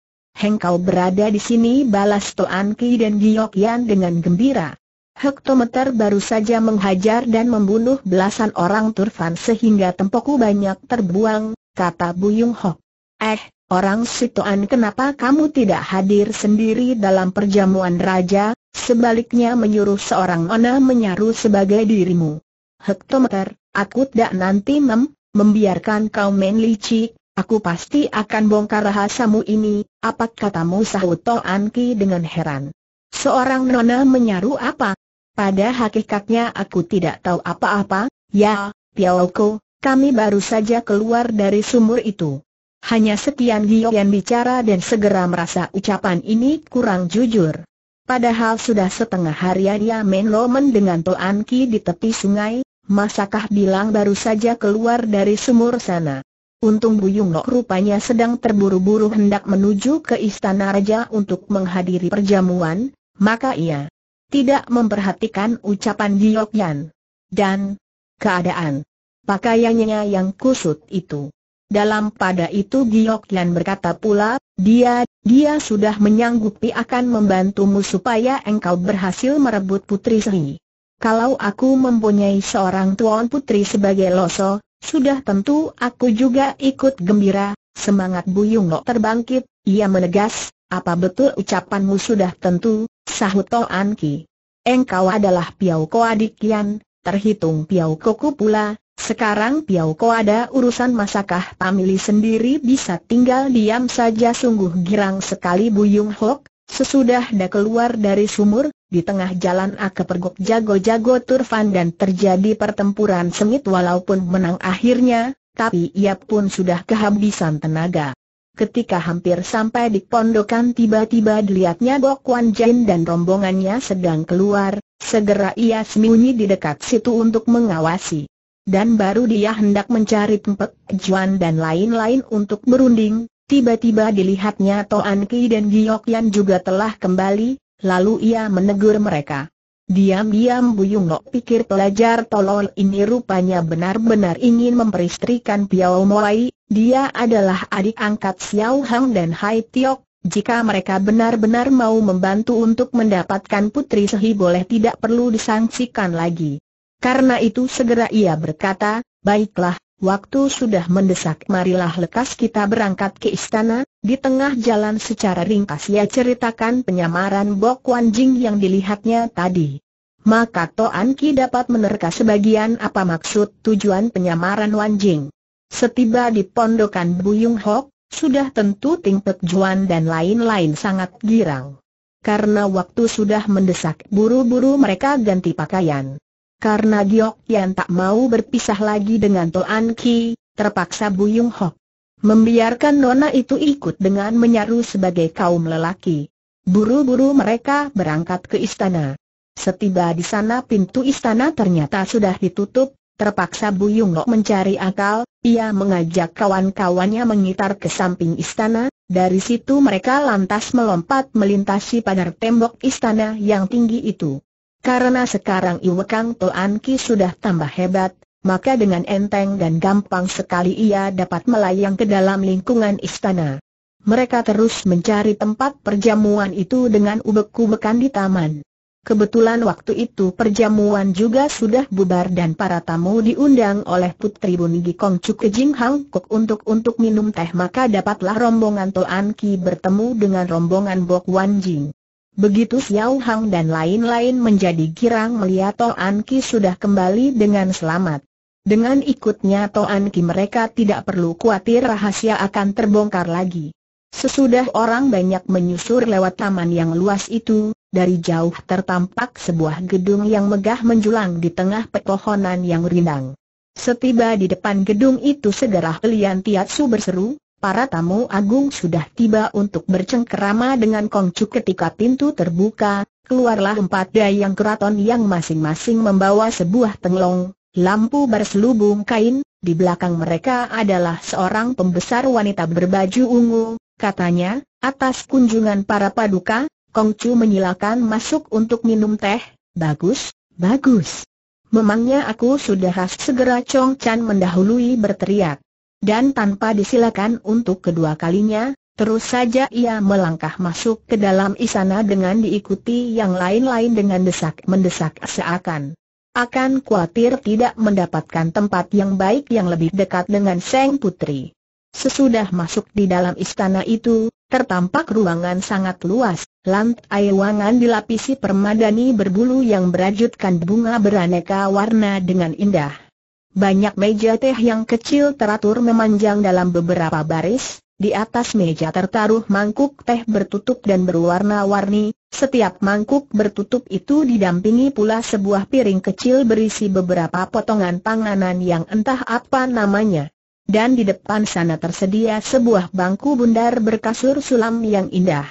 Hengkau berada di sini balas Toan Ki dan Giyok Yan dengan gembira. Hektometer baru saja menghajar dan membunuh belasan orang Turfan sehingga tempoku banyak terbuang, kata Bu Buyung Hok. Eh, orang Toan kenapa kamu tidak hadir sendiri dalam perjamuan raja, sebaliknya menyuruh seorang ona menyaru sebagai dirimu. Hektometer, aku tidak nanti mem, membiarkan kau main licik, Aku pasti akan bongkar rahasamu ini, apa katamu sahut To Anki dengan heran. Seorang nona menyaru apa? Pada hakikatnya aku tidak tahu apa-apa, ya, Tiaoko, kami baru saja keluar dari sumur itu. Hanya sekian Gioyan bicara dan segera merasa ucapan ini kurang jujur. Padahal sudah setengah hari dia menlomen dengan Toan Anki di tepi sungai, masakah bilang baru saja keluar dari sumur sana. Untung Buyung Lok rupanya sedang terburu-buru hendak menuju ke istana raja untuk menghadiri perjamuan, maka ia tidak memperhatikan ucapan Giyok Yan dan keadaan pakaiannya yang kusut itu. Dalam pada itu Giyok Yan berkata pula, dia, dia sudah menyanggupi akan membantumu supaya engkau berhasil merebut putri Sri. Kalau aku mempunyai seorang tuan putri sebagai loso, sudah tentu aku juga ikut gembira, semangat Buyung Lo terbangkit, ia menegas, apa betul ucapanmu sudah tentu, sahut An Ki. Engkau adalah Piau Ko adik Yan, terhitung Piau ku pula, sekarang Piau Ko ada urusan masakah Pamili sendiri bisa tinggal diam saja sungguh girang sekali Buyung Hok, Sesudah dia keluar dari sumur, di tengah jalan A kepergok jago-jago Turfan dan terjadi pertempuran sengit walaupun menang akhirnya, tapi ia pun sudah kehabisan tenaga. Ketika hampir sampai di pondokan tiba-tiba dilihatnya Bok Wan Jain dan rombongannya sedang keluar, segera ia sembunyi di dekat situ untuk mengawasi. Dan baru dia hendak mencari tempat Juan dan lain-lain untuk berunding, Tiba-tiba dilihatnya Toan Ki dan Giok Yan juga telah kembali, lalu ia menegur mereka. Diam-diam Buyung Lok pikir pelajar tolol ini rupanya benar-benar ingin memperistrikan Piao Moai, dia adalah adik angkat Xiao Hang dan Hai Tiok, jika mereka benar-benar mau membantu untuk mendapatkan putri Sehi boleh tidak perlu disangsikan lagi. Karena itu segera ia berkata, baiklah, Waktu sudah mendesak marilah lekas kita berangkat ke istana, di tengah jalan secara ringkas ia ceritakan penyamaran Bok Wan Jing yang dilihatnya tadi. Maka Toan Ki dapat menerka sebagian apa maksud tujuan penyamaran Wan Jing. Setiba di pondokan Buyung Hok, sudah tentu Ting Pek Juan dan lain-lain sangat girang. Karena waktu sudah mendesak buru-buru mereka ganti pakaian. Karena Giok Yan tak mau berpisah lagi dengan Toan Ki, terpaksa Bu Buyung Hok membiarkan nona itu ikut dengan menyaru sebagai kaum lelaki. Buru-buru mereka berangkat ke istana. Setiba di sana pintu istana ternyata sudah ditutup, terpaksa Bu Buyung Hok mencari akal, ia mengajak kawan-kawannya mengitar ke samping istana, dari situ mereka lantas melompat melintasi pagar tembok istana yang tinggi itu. Karena sekarang Iwekang Toan Ki sudah tambah hebat, maka dengan enteng dan gampang sekali ia dapat melayang ke dalam lingkungan istana. Mereka terus mencari tempat perjamuan itu dengan ubek-ubekan di taman. Kebetulan waktu itu perjamuan juga sudah bubar dan para tamu diundang oleh Putri Bunigi Chuk ke Jing Hang Kok untuk untuk minum teh maka dapatlah rombongan Toan Ki bertemu dengan rombongan Bok Wan Jing. Begitu Xiao Hang dan lain-lain menjadi girang melihat Toan Ki sudah kembali dengan selamat. Dengan ikutnya Toan Ki mereka tidak perlu khawatir rahasia akan terbongkar lagi. Sesudah orang banyak menyusur lewat taman yang luas itu, dari jauh tertampak sebuah gedung yang megah menjulang di tengah pepohonan yang rindang. Setiba di depan gedung itu segera Lian Tiatsu berseru, Para tamu agung sudah tiba untuk bercengkerama dengan Kongcu ketika pintu terbuka, keluarlah empat dayang keraton yang masing-masing membawa sebuah tenglong, lampu berselubung kain, di belakang mereka adalah seorang pembesar wanita berbaju ungu, katanya, atas kunjungan para paduka, Kongcu menyilakan masuk untuk minum teh, bagus, bagus. Memangnya aku sudah khas segera Chong Chan mendahului berteriak dan tanpa disilakan untuk kedua kalinya, terus saja ia melangkah masuk ke dalam istana dengan diikuti yang lain-lain dengan desak-mendesak seakan. Akan khawatir tidak mendapatkan tempat yang baik yang lebih dekat dengan Seng Putri. Sesudah masuk di dalam istana itu, tertampak ruangan sangat luas, lantai ruangan dilapisi permadani berbulu yang berajutkan bunga beraneka warna dengan indah. Banyak meja teh yang kecil teratur memanjang dalam beberapa baris, di atas meja tertaruh mangkuk teh bertutup dan berwarna-warni, setiap mangkuk bertutup itu didampingi pula sebuah piring kecil berisi beberapa potongan panganan yang entah apa namanya. Dan di depan sana tersedia sebuah bangku bundar berkasur sulam yang indah.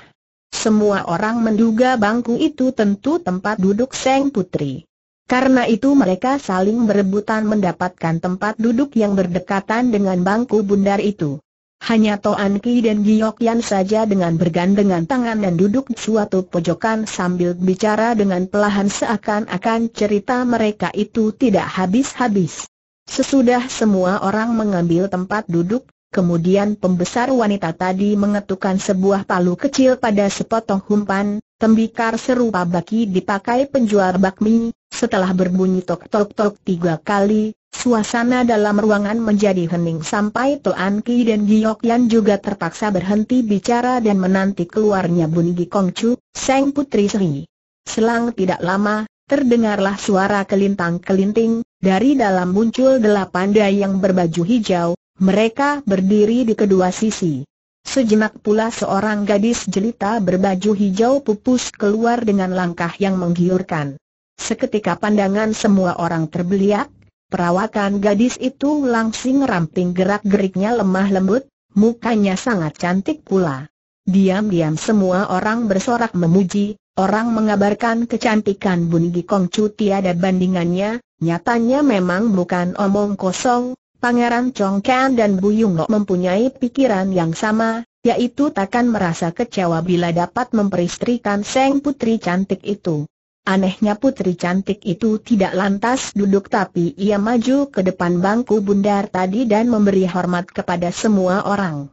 Semua orang menduga bangku itu tentu tempat duduk Seng Putri. Karena itu mereka saling berebutan mendapatkan tempat duduk yang berdekatan dengan bangku bundar itu. Hanya Toan Ki dan Giokyan saja dengan bergandengan tangan dan duduk di suatu pojokan sambil bicara dengan pelahan seakan-akan cerita mereka itu tidak habis-habis. Sesudah semua orang mengambil tempat duduk, kemudian pembesar wanita tadi mengetukkan sebuah palu kecil pada sepotong humpan, tembikar serupa baki dipakai penjual bakmi, setelah berbunyi tok-tok-tok tiga kali, suasana dalam ruangan menjadi hening sampai Toan Ki dan Giok Yan juga terpaksa berhenti bicara dan menanti keluarnya Bun bunyi Chu, Seng Putri Sri. Selang tidak lama, terdengarlah suara kelintang-kelinting, dari dalam muncul delapan dai yang berbaju hijau, mereka berdiri di kedua sisi. Sejenak pula seorang gadis jelita berbaju hijau pupus keluar dengan langkah yang menggiurkan. Seketika pandangan semua orang terbeliak, perawakan gadis itu langsing ramping gerak-geriknya lemah lembut, mukanya sangat cantik pula. Diam-diam semua orang bersorak memuji, orang mengabarkan kecantikan Bun Gikong Chu tiada bandingannya, nyatanya memang bukan omong kosong, Pangeran Chong Kan dan Bu Yung mempunyai pikiran yang sama, yaitu takkan merasa kecewa bila dapat memperistrikan Seng Putri cantik itu. Anehnya putri cantik itu tidak lantas duduk tapi ia maju ke depan bangku bundar tadi dan memberi hormat kepada semua orang.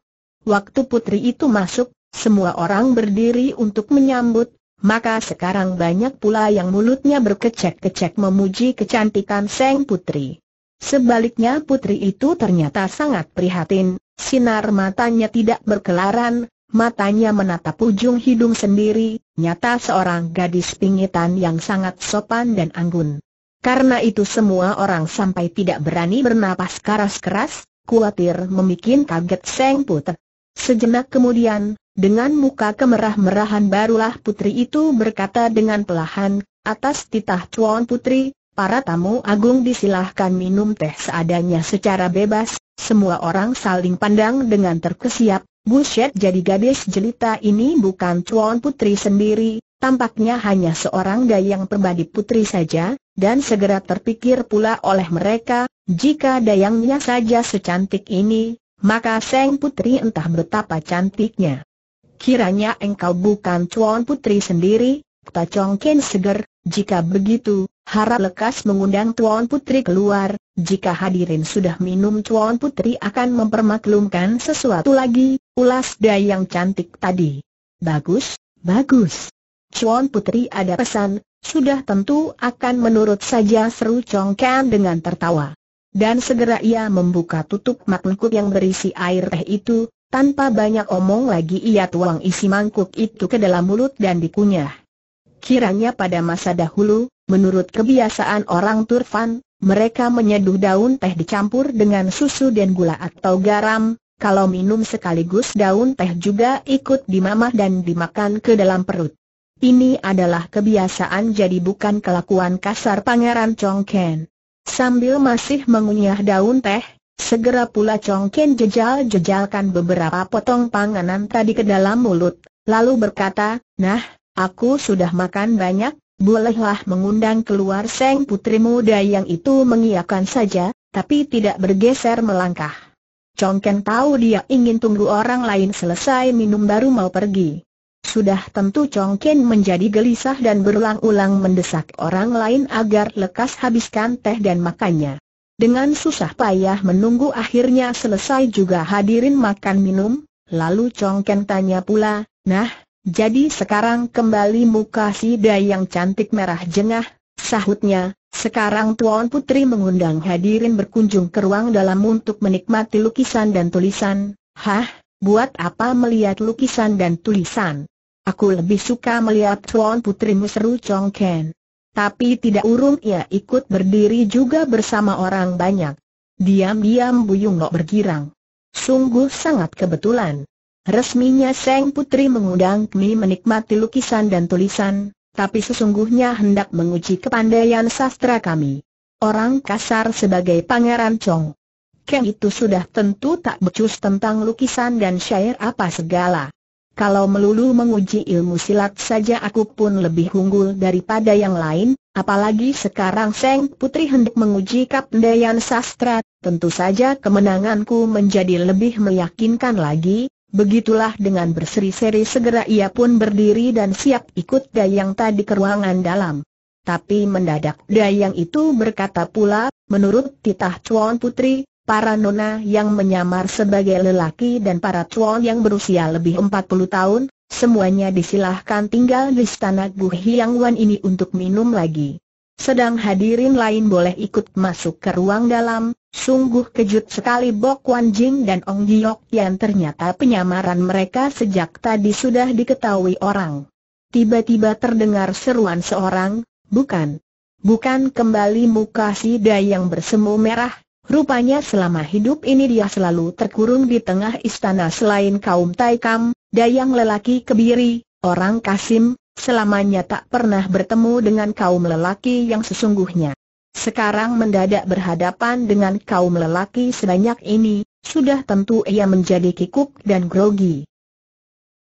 Waktu putri itu masuk, semua orang berdiri untuk menyambut, maka sekarang banyak pula yang mulutnya berkecek-kecek memuji kecantikan Seng Putri. Sebaliknya putri itu ternyata sangat prihatin, sinar matanya tidak berkelaran, matanya menatap ujung hidung sendiri, nyata seorang gadis pingitan yang sangat sopan dan anggun. Karena itu semua orang sampai tidak berani bernapas keras-keras, khawatir membuat kaget Seng putri. Sejenak kemudian, dengan muka kemerah-merahan barulah putri itu berkata dengan pelahan, atas titah Tuan Putri, Para tamu agung disilahkan minum teh seadanya secara bebas, semua orang saling pandang dengan terkesiap, Buset jadi gadis jelita ini bukan cuan Putri sendiri, tampaknya hanya seorang dayang perbadi putri saja, dan segera terpikir pula oleh mereka, jika dayangnya saja secantik ini, maka Seng Putri entah betapa cantiknya. Kiranya engkau bukan cuan Putri sendiri, kata Chong Ken seger, jika begitu, Harap lekas mengundang Tuan Putri keluar, jika hadirin sudah minum Tuan Putri akan mempermaklumkan sesuatu lagi, ulas dayang cantik tadi. Bagus, bagus. Tuan Putri ada pesan, sudah tentu akan menurut saja seru Chong dengan tertawa. Dan segera ia membuka tutup mangkuk yang berisi air teh itu, tanpa banyak omong lagi ia tuang isi mangkuk itu ke dalam mulut dan dikunyah. Kiranya pada masa dahulu, Menurut kebiasaan orang Turfan, mereka menyeduh daun teh dicampur dengan susu dan gula atau garam, kalau minum sekaligus daun teh juga ikut dimamah dan dimakan ke dalam perut. Ini adalah kebiasaan jadi bukan kelakuan kasar Pangeran Chong Sambil masih mengunyah daun teh, segera pula Chong jejal-jejalkan beberapa potong panganan tadi ke dalam mulut, lalu berkata, Nah, aku sudah makan banyak, Bolehlah mengundang keluar Seng Putri Muda yang itu mengiakan saja, tapi tidak bergeser melangkah. Congken tahu dia ingin tunggu orang lain selesai minum baru mau pergi. Sudah tentu Congken menjadi gelisah dan berulang-ulang mendesak orang lain agar lekas habiskan teh dan makannya. Dengan susah payah menunggu akhirnya selesai juga hadirin makan minum, lalu Congken tanya pula, Nah, jadi sekarang kembali muka si Dayang cantik merah jengah, sahutnya, sekarang Tuan Putri mengundang hadirin berkunjung ke ruang dalam untuk menikmati lukisan dan tulisan, hah, buat apa melihat lukisan dan tulisan? Aku lebih suka melihat Tuan Putrimu seru Chong Ken. Tapi tidak urung ia ikut berdiri juga bersama orang banyak. Diam-diam Buyung Nok bergirang. Sungguh sangat kebetulan. Resminya Seng Putri mengundang kami menikmati lukisan dan tulisan, tapi sesungguhnya hendak menguji kepandaian sastra kami. Orang kasar sebagai Pangeran Chong. Kang itu sudah tentu tak becus tentang lukisan dan syair apa segala. Kalau melulu menguji ilmu silat saja aku pun lebih unggul daripada yang lain, apalagi sekarang Seng Putri hendak menguji kepandaian sastra, tentu saja kemenanganku menjadi lebih meyakinkan lagi, Begitulah dengan berseri-seri segera ia pun berdiri dan siap ikut Dayang tadi ke ruangan dalam. Tapi mendadak Dayang itu berkata pula, menurut titah cuan Putri, para nona yang menyamar sebagai lelaki dan para cuan yang berusia lebih 40 tahun, semuanya disilahkan tinggal di istana Guhyang Wan ini untuk minum lagi. Sedang hadirin lain boleh ikut masuk ke ruang dalam, sungguh kejut sekali Bok Wan Jing dan Ong Giok yang ternyata penyamaran mereka sejak tadi sudah diketahui orang. Tiba-tiba terdengar seruan seorang, bukan, bukan kembali muka si Dayang bersemu merah, rupanya selama hidup ini dia selalu terkurung di tengah istana selain kaum Taikam, Dayang lelaki kebiri, orang Kasim, Selamanya tak pernah bertemu dengan kaum lelaki yang sesungguhnya. Sekarang mendadak berhadapan dengan kaum lelaki sebanyak ini, sudah tentu ia menjadi kikuk dan grogi.